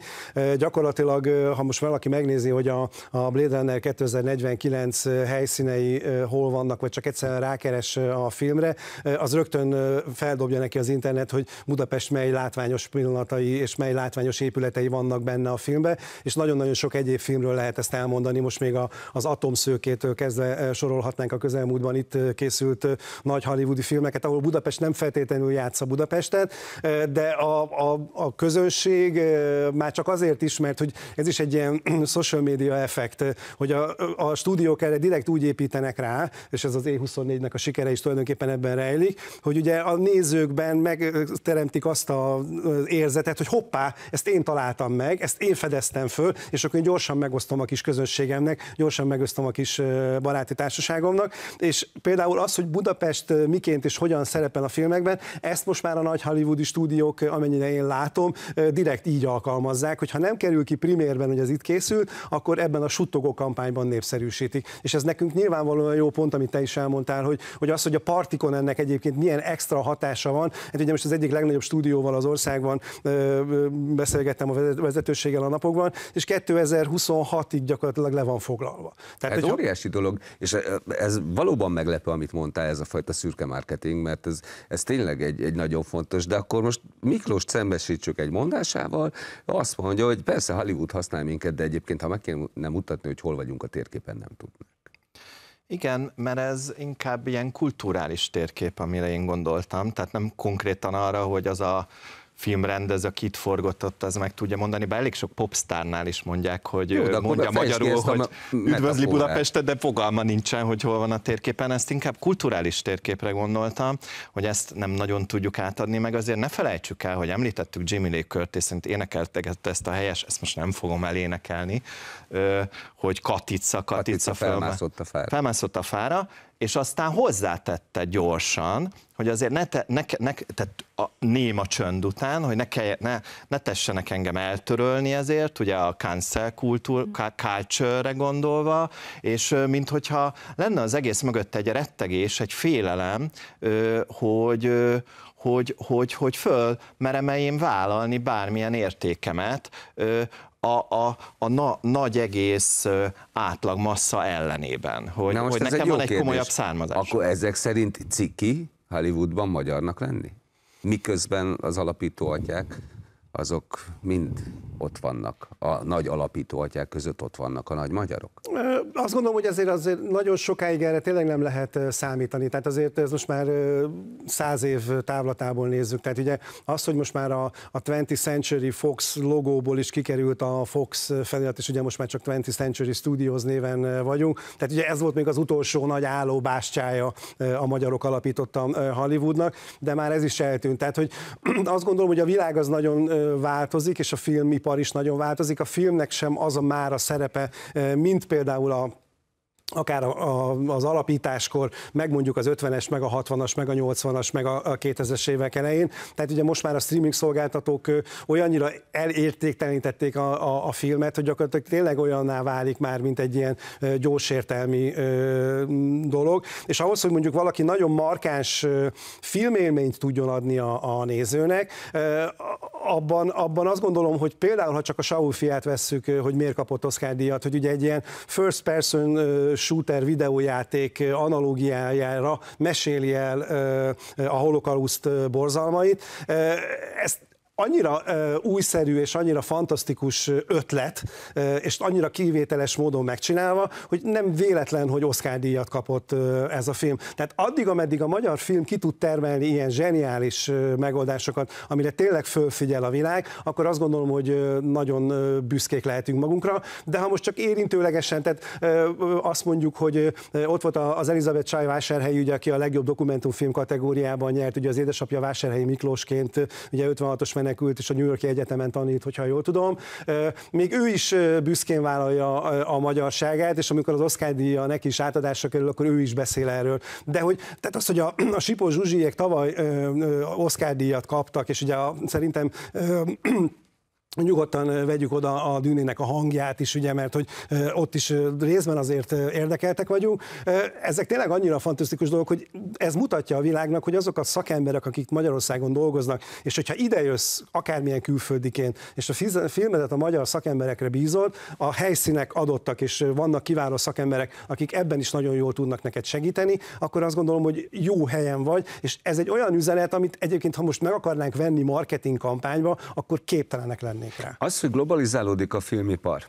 Gyakorlatilag, ha most valaki megnézi, hogy a, a Blade Runner 2049 helyszínei hol vannak, vagy csak egyszerűen rákeres a filmre, az rögtön feldobja neki az internet, hogy Budapest mely látványos pillanatai és mely látványos épületei vannak benne a filmbe, és nagyon-nagyon sok egyéb filmről lehet ezt elmondani, most még a, az atomszőkétől kezdve sorolhatnánk a közelmúltban itt készült nagy hollywoodi filmeket, ahol Budapest nem feltétlenül játsza Budapest, Budapestet, de a, a, a közönség már csak azért is, mert hogy ez is egy ilyen social media effekt, hogy a, a stúdiók erre direkt úgy építenek rá, és ez az E24-nek a sikere is tulajdonképpen ebben rejlik, hogy ugye a nézőkben megteremtik azt az érzetet, hogy hoppá, ezt én találtam meg, ezt én fedeztem föl, és akkor én gyorsan megosztom a kis közönségemnek, gyorsan megosztom a kis baráti társaságomnak, és például az, hogy Budapest miként és hogyan szerepel a filmekben, ezt most már a nagy nagy hollywoodi stúdiók, amennyire én látom, eh, direkt így alkalmazzák, hogy ha nem kerül ki primérben, hogy ez itt készült, akkor ebben a suttogó kampányban népszerűsítik. És ez nekünk nyilvánvalóan jó pont, amit te is elmondtál, hogy, hogy az, hogy a partikon ennek egyébként milyen extra hatása van. Hát ugye most az egyik legnagyobb stúdióval az országban eh, eh, beszélgettem a vezetőséggel a napokban, és 2026-ig gyakorlatilag le van foglalva. Tehát, ez óriási ha... dolog, és e, ez valóban meglepő, amit mondtál, ez a fajta szürke marketing, mert ez, ez tényleg egy, egy nagyon fontos tökéletes, de akkor most Miklós szembesítsük egy mondásával, azt mondja, hogy persze Hollywood használ minket, de egyébként ha meg kéne mutatni, hogy hol vagyunk a térképen, nem tudnak. Igen, mert ez inkább ilyen kulturális térkép, amire én gondoltam, tehát nem konkrétan arra, hogy az a filmrendező, kit itt forgatott, az meg tudja mondani, bár elég sok popstárnál is mondják, hogy Jó, mondja magyarul, hogy a üdvözli Budapestet, de fogalma nincsen, hogy hol van a térképen. Ezt inkább kulturális térképre gondoltam, hogy ezt nem nagyon tudjuk átadni, meg azért ne felejtsük el, hogy említettük Jimmy Lee Curtis, szerint énekeltegette ezt a helyes, ezt most nem fogom elénekelni, hogy Katica, Katica, Katica felmászott a fára. Felmászott a fára, és aztán hozzátette gyorsan, hogy azért ne, te, ne, ne tehát a néma csönd után, hogy ne, kell, ne, ne tessenek engem eltörölni ezért, ugye a cancel kultúr, mm. culture gondolva, és mint hogyha lenne az egész mögött egy rettegés, egy félelem, hogy, hogy, hogy, hogy föl merem én vállalni bármilyen értékemet, a, a, a na, nagy egész átlag massza ellenében, hogy, Na most hogy nekem egy van egy kérdés. származás. Akkor ezek szerint ciki Hollywoodban magyarnak lenni? Miközben az alapító atyák azok mind ott vannak, a nagy alapító atyák között ott vannak a nagy magyarok? Azt gondolom, hogy azért, azért nagyon sokáig erre tényleg nem lehet számítani, tehát azért ez most már száz év távlatából nézzük, tehát ugye az, hogy most már a, a 20th Century Fox logóból is kikerült a Fox felirat, és ugye most már csak 20th Century Studios néven vagyunk, tehát ugye ez volt még az utolsó nagy állóbástyája a magyarok alapította Hollywoodnak, de már ez is eltűnt, tehát hogy azt gondolom, hogy a világ az nagyon változik, és a filmipar is nagyon változik. A filmnek sem az a már a szerepe, eh, mint például a akár a, a, az alapításkor, meg mondjuk az 50-es, meg a 60-as, meg a 80-as, meg a, a 2000-es évek elején. Tehát ugye most már a streaming szolgáltatók ö, olyannyira elértéktelenítették a, a, a filmet, hogy gyakorlatilag tényleg olyanná válik már, mint egy ilyen ö, gyorsértelmi ö, dolog. És ahhoz, hogy mondjuk valaki nagyon markáns ö, filmélményt tudjon adni a, a nézőnek, ö, abban, abban azt gondolom, hogy például, ha csak a Saul fiát vesszük, hogy miért kapott Oscar díjat, hogy ugye egy ilyen first person shooter videójáték analógiájára meséli el a holokauszt borzalmait. Ezt annyira uh, újszerű és annyira fantasztikus ötlet, uh, és annyira kivételes módon megcsinálva, hogy nem véletlen, hogy Oscar díjat kapott uh, ez a film. Tehát addig, ameddig a magyar film ki tud termelni ilyen zseniális uh, megoldásokat, amire tényleg fölfigyel a világ, akkor azt gondolom, hogy uh, nagyon uh, büszkék lehetünk magunkra, de ha most csak érintőlegesen, tehát uh, azt mondjuk, hogy uh, ott volt az Elizabeth Csaj vásárhelyi, ugye, aki a legjobb dokumentumfilm kategóriában nyert, ugye az édesapja vásárhelyi Miklósként, ugye 56-os menekült, és a New Yorki Egyetemen tanít, hogyha jól tudom. Még ő is büszkén vállalja a, magyarságát, és amikor az Oscar díja neki is átadásra kerül, akkor ő is beszél erről. De hogy, tehát az, hogy a, a Sipó Zsuzsiek tavaly Oscar díjat kaptak, és ugye a, szerintem Nyugodtan vegyük oda a dűnének a hangját is, ugye, mert hogy ott is részben azért érdekeltek vagyunk. Ezek tényleg annyira fantasztikus dolgok, hogy ez mutatja a világnak, hogy azok a szakemberek, akik Magyarországon dolgoznak, és hogyha ide jössz akármilyen külföldiként, és a filmedet a magyar szakemberekre bízod, a helyszínek adottak, és vannak kiváló szakemberek, akik ebben is nagyon jól tudnak neked segíteni, akkor azt gondolom, hogy jó helyen vagy, és ez egy olyan üzenet, amit egyébként, ha most meg akarnánk venni marketing kampányba, akkor képtelenek lenni tennék rá. Az, hogy globalizálódik a filmipar,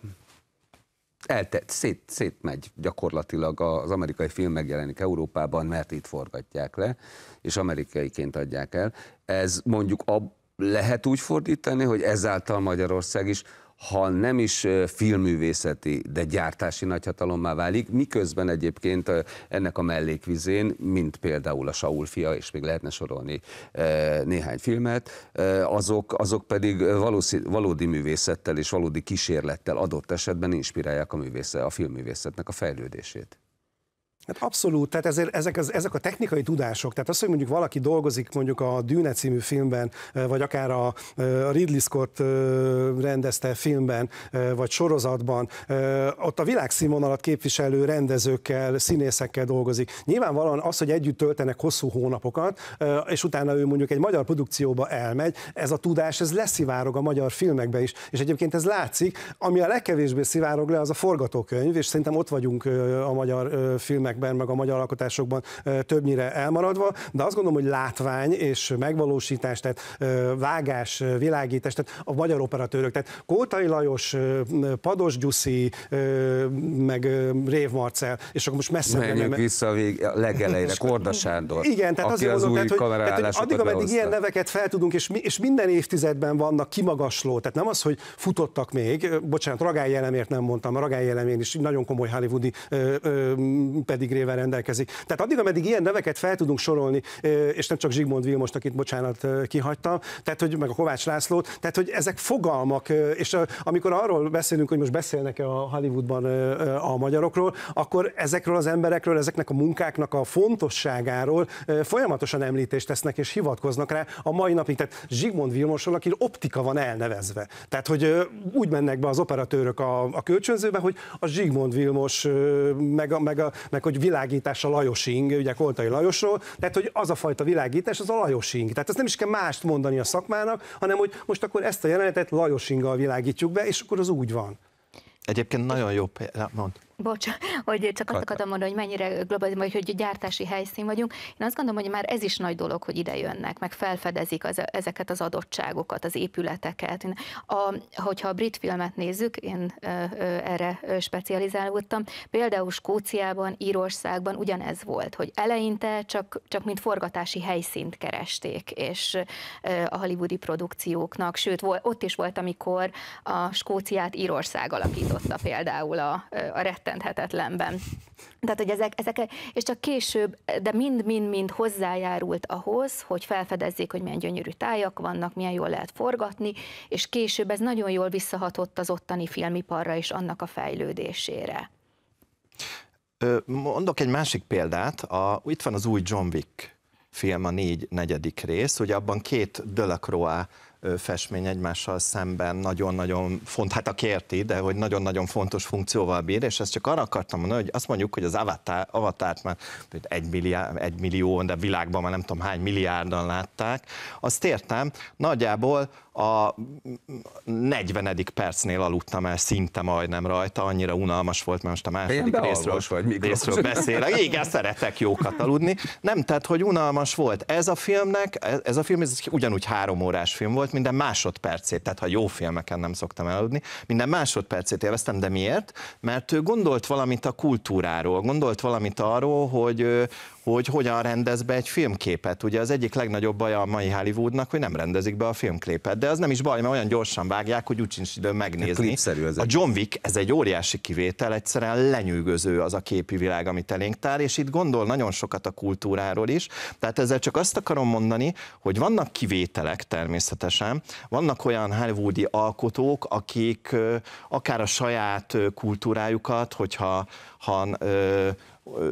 eltett, szét, szétmegy gyakorlatilag az amerikai film megjelenik Európában, mert itt forgatják le, és amerikaiként adják el. Ez mondjuk a, lehet úgy fordítani, hogy ezáltal Magyarország is ha nem is filmművészeti, de gyártási nagyhatalommá válik, miközben egyébként ennek a mellékvizén, mint például a Saul fia, és még lehetne sorolni néhány filmet, azok, azok pedig valószín, valódi művészettel és valódi kísérlettel adott esetben inspirálják a művészet, a filmművészetnek a fejlődését. Hát abszolút, tehát ezért, ezek, ezek a technikai tudások, tehát az, hogy mondjuk valaki dolgozik mondjuk a Dűne című filmben, vagy akár a, a Ridley Scott rendezte filmben, vagy sorozatban, ott a világszínvonalat képviselő rendezőkkel, színészekkel dolgozik. Nyilvánvalóan az, hogy együtt töltenek hosszú hónapokat, és utána ő mondjuk egy magyar produkcióba elmegy, ez a tudás, ez leszivárog a magyar filmekbe is, és egyébként ez látszik, ami a legkevésbé szivárog le, az a forgatókönyv, és szerintem ott vagyunk a magyar filmek filmekben, meg a magyar alkotásokban többnyire elmaradva, de azt gondolom, hogy látvány és megvalósítás, tehát vágás, világítás, tehát a magyar operatőrök, tehát Kótai Lajos, Pados Gyuszi, meg Rév Marcel, és akkor most messze Menjünk menjünk vissza a, vég, a legelejére, Korda Sándor, Igen, tehát aki az, az új tehát, hogy, tehát, hogy addig, ameddig behozta. ilyen neveket fel tudunk, és, mi, és minden évtizedben vannak kimagasló, tehát nem az, hogy futottak még, bocsánat, Ragály nem mondtam, Ragály Jelemén is nagyon komoly hollywoodi pedig pedigrével rendelkezik. Tehát addig, ameddig ilyen neveket fel tudunk sorolni, és nem csak Zsigmond Vilmos, akit bocsánat kihagytam, tehát hogy meg a Kovács Lászlót, tehát hogy ezek fogalmak, és amikor arról beszélünk, hogy most beszélnek-e a Hollywoodban a magyarokról, akkor ezekről az emberekről, ezeknek a munkáknak a fontosságáról folyamatosan említést tesznek és hivatkoznak rá a mai napig. Tehát Zsigmond Vilmosról, aki optika van elnevezve. Tehát, hogy úgy mennek be az operatőrök a, a kölcsönzőbe, hogy a Zsigmond Vilmos, meg, a, meg, a, meg hogy hogy világítás a Lajosing, ugye Koltai Lajosról, tehát hogy az a fajta világítás az a lajosing, Tehát ezt nem is kell mást mondani a szakmának, hanem hogy most akkor ezt a jelenetet Lajosinggal világítjuk be, és akkor az úgy van. Egyébként nagyon jó példa, mond. Bocs, hogy csak azt akartam mondani, hogy mennyire globális, vagy hogy gyártási helyszín vagyunk. Én azt gondolom, hogy már ez is nagy dolog, hogy ide jönnek, meg felfedezik az, ezeket az adottságokat, az épületeket. A, hogyha a brit filmet nézzük, én ö, ö, erre specializálódtam, például Skóciában, Írországban ugyanez volt, hogy eleinte csak, csak mint forgatási helyszínt keresték, és ö, a hollywoodi produkcióknak, sőt, volt, ott is volt, amikor a Skóciát Írország alakította például a, a megrettenthetetlenben. Tehát, hogy ezek, ezek, és csak később, de mind-mind-mind hozzájárult ahhoz, hogy felfedezzék, hogy milyen gyönyörű tájak vannak, milyen jól lehet forgatni, és később ez nagyon jól visszahatott az ottani filmiparra és annak a fejlődésére. Mondok egy másik példát, a, itt van az új John Wick film, a négy negyedik rész, hogy abban két Delacroix festmény egymással szemben nagyon-nagyon font, hát a kérti, de hogy nagyon-nagyon fontos funkcióval bír, és ezt csak arra akartam mondani, hogy azt mondjuk, hogy az avatárt avatar már egy, milliárd, egy millió, de világban már nem tudom hány milliárdan látták, azt értem, nagyjából a 40. percnél aludtam el szinte majdnem rajta, annyira unalmas volt, mert most a második részről, vagy részről beszélek. Igen, szeretek jókat aludni. Nem, tehát, hogy unalmas volt. Ez a filmnek, ez a film ez ugyanúgy három órás film volt, minden másodpercét, tehát ha jó filmeken nem szoktam eludni, minden másodpercét élveztem, de miért? Mert ő gondolt valamit a kultúráról, gondolt valamit arról, hogy, hogy hogyan rendez be egy filmképet. Ugye az egyik legnagyobb baja a mai Hollywoodnak, hogy nem rendezik be a filmképet, de az nem is baj, mert olyan gyorsan vágják, hogy úgy sincs idő megnézni. Ez a John Wick, ez egy óriási kivétel, egyszerűen lenyűgöző az a képi világ, amit elénk tár, és itt gondol nagyon sokat a kultúráról is. Tehát ezzel csak azt akarom mondani, hogy vannak kivételek természetesen, vannak olyan hollywoodi alkotók, akik akár a saját kultúrájukat, hogyha ö,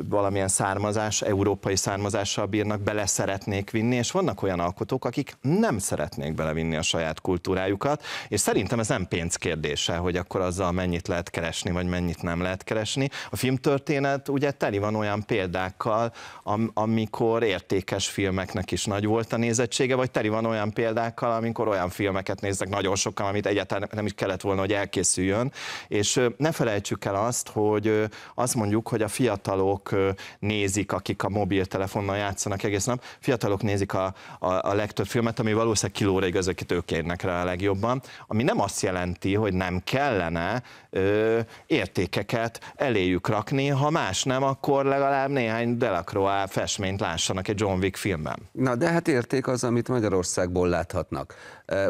valamilyen származás, európai származással bírnak, bele szeretnék vinni, és vannak olyan alkotók, akik nem szeretnék belevinni a saját kultúrájukat, és szerintem ez nem pénz kérdése, hogy akkor azzal mennyit lehet keresni, vagy mennyit nem lehet keresni. A filmtörténet ugye teli van olyan példákkal, am- amikor értékes filmeknek is nagy volt a nézettsége, vagy teli van olyan példákkal, amikor olyan filmeket néznek nagyon sokan, amit egyáltalán nem is kellett volna, hogy elkészüljön, és ne felejtsük el azt, hogy azt mondjuk, hogy a fiatal fiatalok nézik, akik a mobiltelefonnal játszanak egész nap, fiatalok nézik a, a, a legtöbb filmet, ami valószínűleg kilóra igaz, akit ők érnek rá a legjobban, ami nem azt jelenti, hogy nem kellene ö, értékeket eléjük rakni, ha más nem, akkor legalább néhány Delacroix festményt lássanak egy John Wick filmben. Na de hát érték az, amit Magyarországból láthatnak.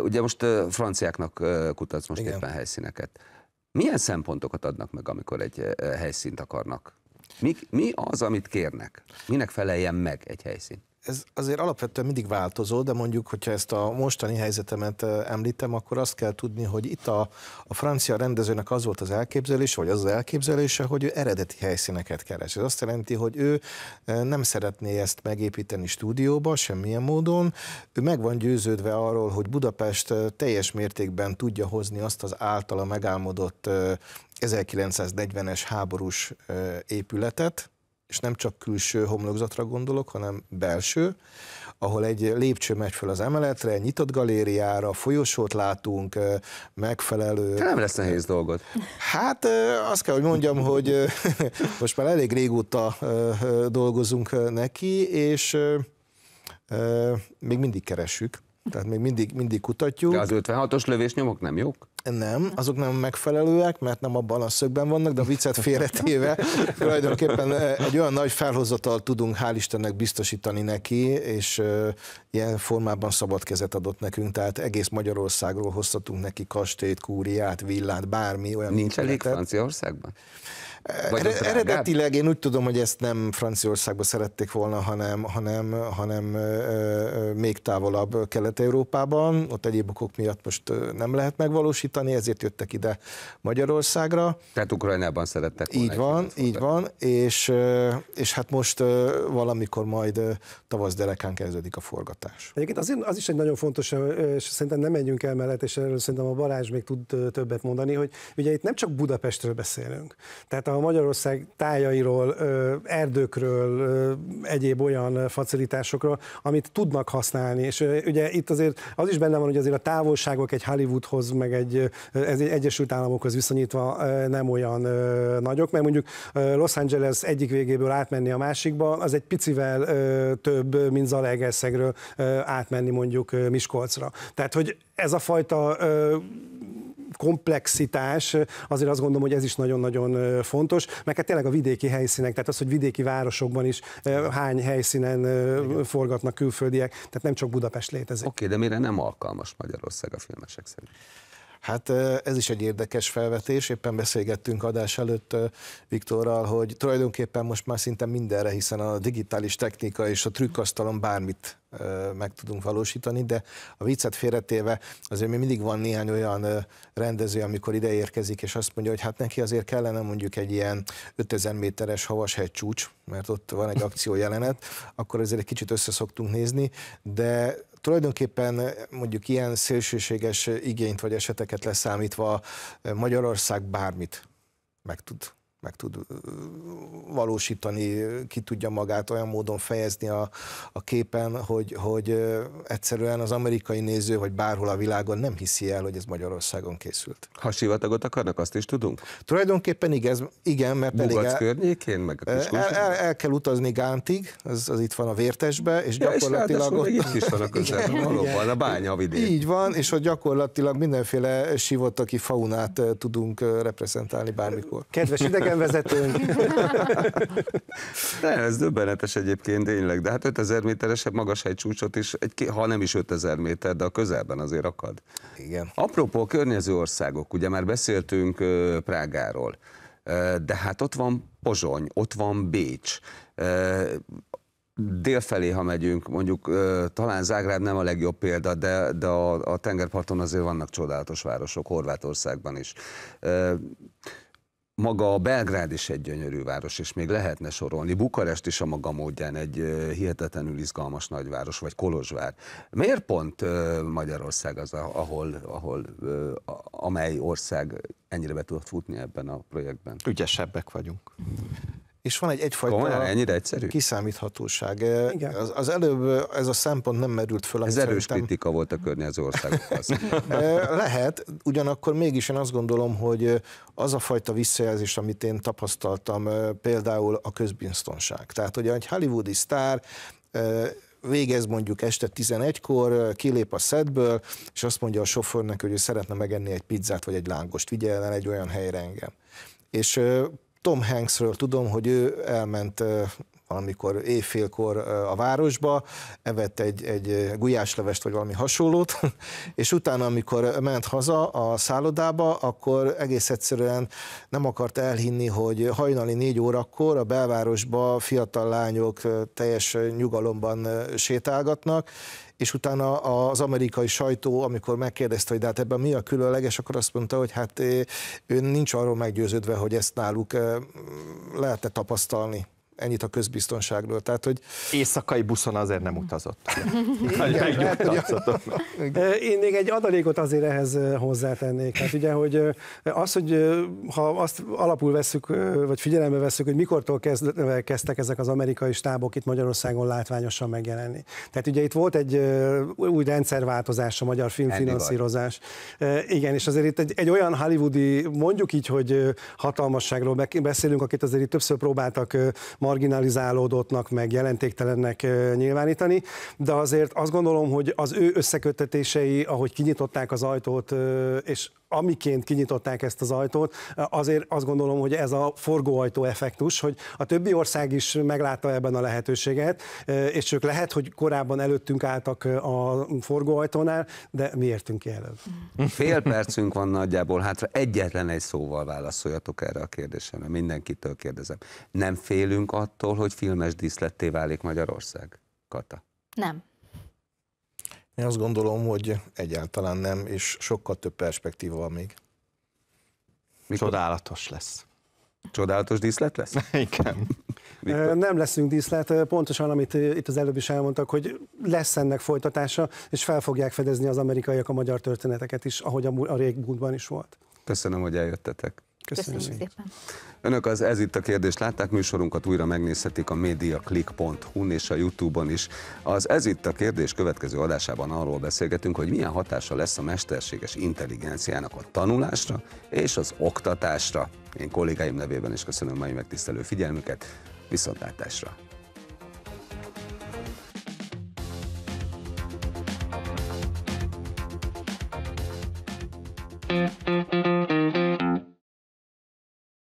Ugye most franciáknak kutatsz most Igen. éppen helyszíneket. Milyen szempontokat adnak meg, amikor egy helyszínt akarnak mi, mi az, amit kérnek? Minek feleljen meg egy helyszín? ez azért alapvetően mindig változó, de mondjuk, hogyha ezt a mostani helyzetemet említem, akkor azt kell tudni, hogy itt a, a francia rendezőnek az volt az elképzelése, vagy az az elképzelése, hogy ő eredeti helyszíneket keres. Ez azt jelenti, hogy ő nem szeretné ezt megépíteni stúdióba, semmilyen módon. Ő meg van győződve arról, hogy Budapest teljes mértékben tudja hozni azt az általa megálmodott 1940-es háborús épületet, és nem csak külső homlokzatra gondolok, hanem belső, ahol egy lépcső megy föl az emeletre, nyitott galériára, folyosót látunk, megfelelő... Te nem lesz nehéz dolgot. Hát azt kell, hogy mondjam, hogy most már elég régóta dolgozunk neki, és még mindig keresük, Tehát még mindig, mindig kutatjuk. De az 56-os lövésnyomok nem jók? Nem, azok nem megfelelőek, mert nem abban a szögben vannak, de a viccet félretéve tulajdonképpen egy olyan nagy felhozatal tudunk hál' Istennek biztosítani neki, és ilyen formában szabad kezet adott nekünk, tehát egész Magyarországról hoztatunk neki kastélyt, kúriát, villát, bármi olyan. Nincs elég Franciaországban? Vagy Ered, eredetileg én úgy tudom, hogy ezt nem Franciaországba szerették volna, hanem, hanem, hanem még távolabb Kelet-Európában, ott egyéb okok miatt most nem lehet megvalósítani, ezért jöttek ide Magyarországra. Tehát Ukrajnában szerettek volna. Így van, így van, és, és hát most valamikor majd tavasz derekán kezdődik a forgatás. Egyébként az, az is egy nagyon fontos, és szerintem nem menjünk el mellett, és erről szerintem a Balázs még tud többet mondani, hogy ugye itt nem csak Budapestről beszélünk. Tehát a Magyarország tájairól, erdőkről, egyéb olyan facilitásokról, amit tudnak használni. És ugye itt azért az is benne van, hogy azért a távolságok egy Hollywoodhoz, meg egy, ez egy Egyesült Államokhoz viszonyítva nem olyan nagyok, mert mondjuk Los Angeles egyik végéből átmenni a másikba, az egy picivel több, mint Zalaegerszegről átmenni mondjuk Miskolcra. Tehát, hogy ez a fajta komplexitás, azért azt gondolom, hogy ez is nagyon-nagyon fontos, mert hát tényleg a vidéki helyszínek, tehát az, hogy vidéki városokban is hány helyszínen Igen. forgatnak külföldiek, tehát nem csak Budapest létezik. Oké, okay, de mire nem alkalmas Magyarország a filmesek szerint? Hát ez is egy érdekes felvetés, éppen beszélgettünk adás előtt Viktorral, hogy tulajdonképpen most már szinte mindenre, hiszen a digitális technika és a trükkasztalon bármit meg tudunk valósítani, de a viccet félretéve azért még mindig van néhány olyan rendező, amikor ide érkezik, és azt mondja, hogy hát neki azért kellene mondjuk egy ilyen 5000 méteres havashegy csúcs, mert ott van egy akció jelenet, akkor azért egy kicsit összeszoktunk nézni, de tulajdonképpen eh, mondjuk ilyen szélsőséges igényt vagy eseteket leszámítva eh, Magyarország bármit meg tud meg tud valósítani, ki tudja magát olyan módon fejezni a, a képen, hogy, hogy egyszerűen az amerikai néző, vagy bárhol a világon nem hiszi el, hogy ez Magyarországon készült. Ha sivatagot akarnak, azt is tudunk? Tulajdonképpen igen, igen mert Bugac elég el, környékén, meg a el, el, el, kell utazni Gántig, az, az itt van a Vértesbe, és ja, gyakorlatilag... És ott, is van a közel, valóban, a vidék. Így van, és hogy gyakorlatilag mindenféle sivatagi faunát tudunk reprezentálni bármikor. Kedves idegen, vezetőnk. de ez döbbenetes egyébként tényleg, de hát 5000 méteresebb magas egy csúcsot is, egy, ha nem is 5000 méter, de a közelben azért akad. Igen. Apropó környező országok, ugye már beszéltünk Prágáról, de hát ott van Pozsony, ott van Bécs, délfelé, ha megyünk, mondjuk talán Zágráb nem a legjobb példa, de, de a, a tengerparton azért vannak csodálatos városok, Horvátországban is maga a Belgrád is egy gyönyörű város, és még lehetne sorolni. Bukarest is a maga módján egy hihetetlenül izgalmas nagyváros, vagy Kolozsvár. Miért pont Magyarország az, ahol, ahol amely ország ennyire be tudott futni ebben a projektben? Ügyesebbek vagyunk és van egy egyfajta Komolyan, ennyire egyszerű? kiszámíthatóság. E, Igen. Az, az előbb ez a szempont nem merült föl. Ez erős szerintem... kritika volt a környező országokhoz. E, lehet, ugyanakkor mégis én azt gondolom, hogy az a fajta visszajelzés, amit én tapasztaltam, e, például a közbiztonság. Tehát, hogy egy hollywoodi sztár végez mondjuk este 11-kor, kilép a szedből, és azt mondja a sofőrnek, hogy ő szeretne megenni egy pizzát vagy egy lángost, vigye el egy olyan helyre engem. És Tom Hanksről tudom, hogy ő elment amikor éjfélkor a városba, evett egy, egy gulyáslevest vagy valami hasonlót, és utána, amikor ment haza a szállodába, akkor egész egyszerűen nem akart elhinni, hogy hajnali négy órakor a belvárosba fiatal lányok teljes nyugalomban sétálgatnak, és utána az amerikai sajtó, amikor megkérdezte, hogy de hát ebben mi a különleges, akkor azt mondta, hogy hát ő nincs arról meggyőződve, hogy ezt náluk lehetne tapasztalni. Ennyit a közbiztonságról. Tehát, hogy... Éjszakai buszon azért nem utazott. Hát, én még egy adalékot azért ehhez hozzátennék. Hát ugye, hogy az, hogy ha azt alapul veszük, vagy figyelembe veszük, hogy mikortól kezd, kezdtek ezek az amerikai stábok itt Magyarországon látványosan megjelenni. Tehát ugye itt volt egy új rendszerváltozás a magyar filmfinanszírozás. Igen, és azért itt egy, egy olyan hollywoodi, mondjuk így, hogy hatalmasságról beszélünk, akit azért itt többször próbáltak ma marginalizálódottnak, meg jelentéktelennek nyilvánítani, de azért azt gondolom, hogy az ő összekötetései, ahogy kinyitották az ajtót, és amiként kinyitották ezt az ajtót, azért azt gondolom, hogy ez a forgóajtó effektus, hogy a többi ország is meglátta ebben a lehetőséget, eh, és ők lehet, hogy korábban előttünk álltak eh, a forgóajtónál, de mi értünk ki előbb. Fél percünk van nagyjából, hát egyetlen egy szóval válaszoljatok erre a kérdésemre, mindenkitől kérdezem. Nem félünk attól, hogy filmes díszletté válik Magyarország? Kata. Nem. Én azt gondolom, hogy egyáltalán nem, és sokkal több perspektíva van még. Mikor... Csodálatos lesz. Csodálatos díszlet lesz? Igen. Nem leszünk díszlet, pontosan amit itt az előbb is elmondtak, hogy lesz ennek folytatása, és fel fogják fedezni az amerikaiak a magyar történeteket is, ahogy a, a régmúltban is volt. Köszönöm, hogy eljöttetek. Köszönöm. Köszönjük szépen. Önök az Ez itt a kérdést látták, műsorunkat újra megnézhetik a mediaclick.hu-n és a Youtube-on is. Az Ez itt a kérdés következő adásában arról beszélgetünk, hogy milyen hatása lesz a mesterséges intelligenciának a tanulásra és az oktatásra. Én kollégáim nevében is köszönöm mai megtisztelő figyelmüket, viszontlátásra! Thank you.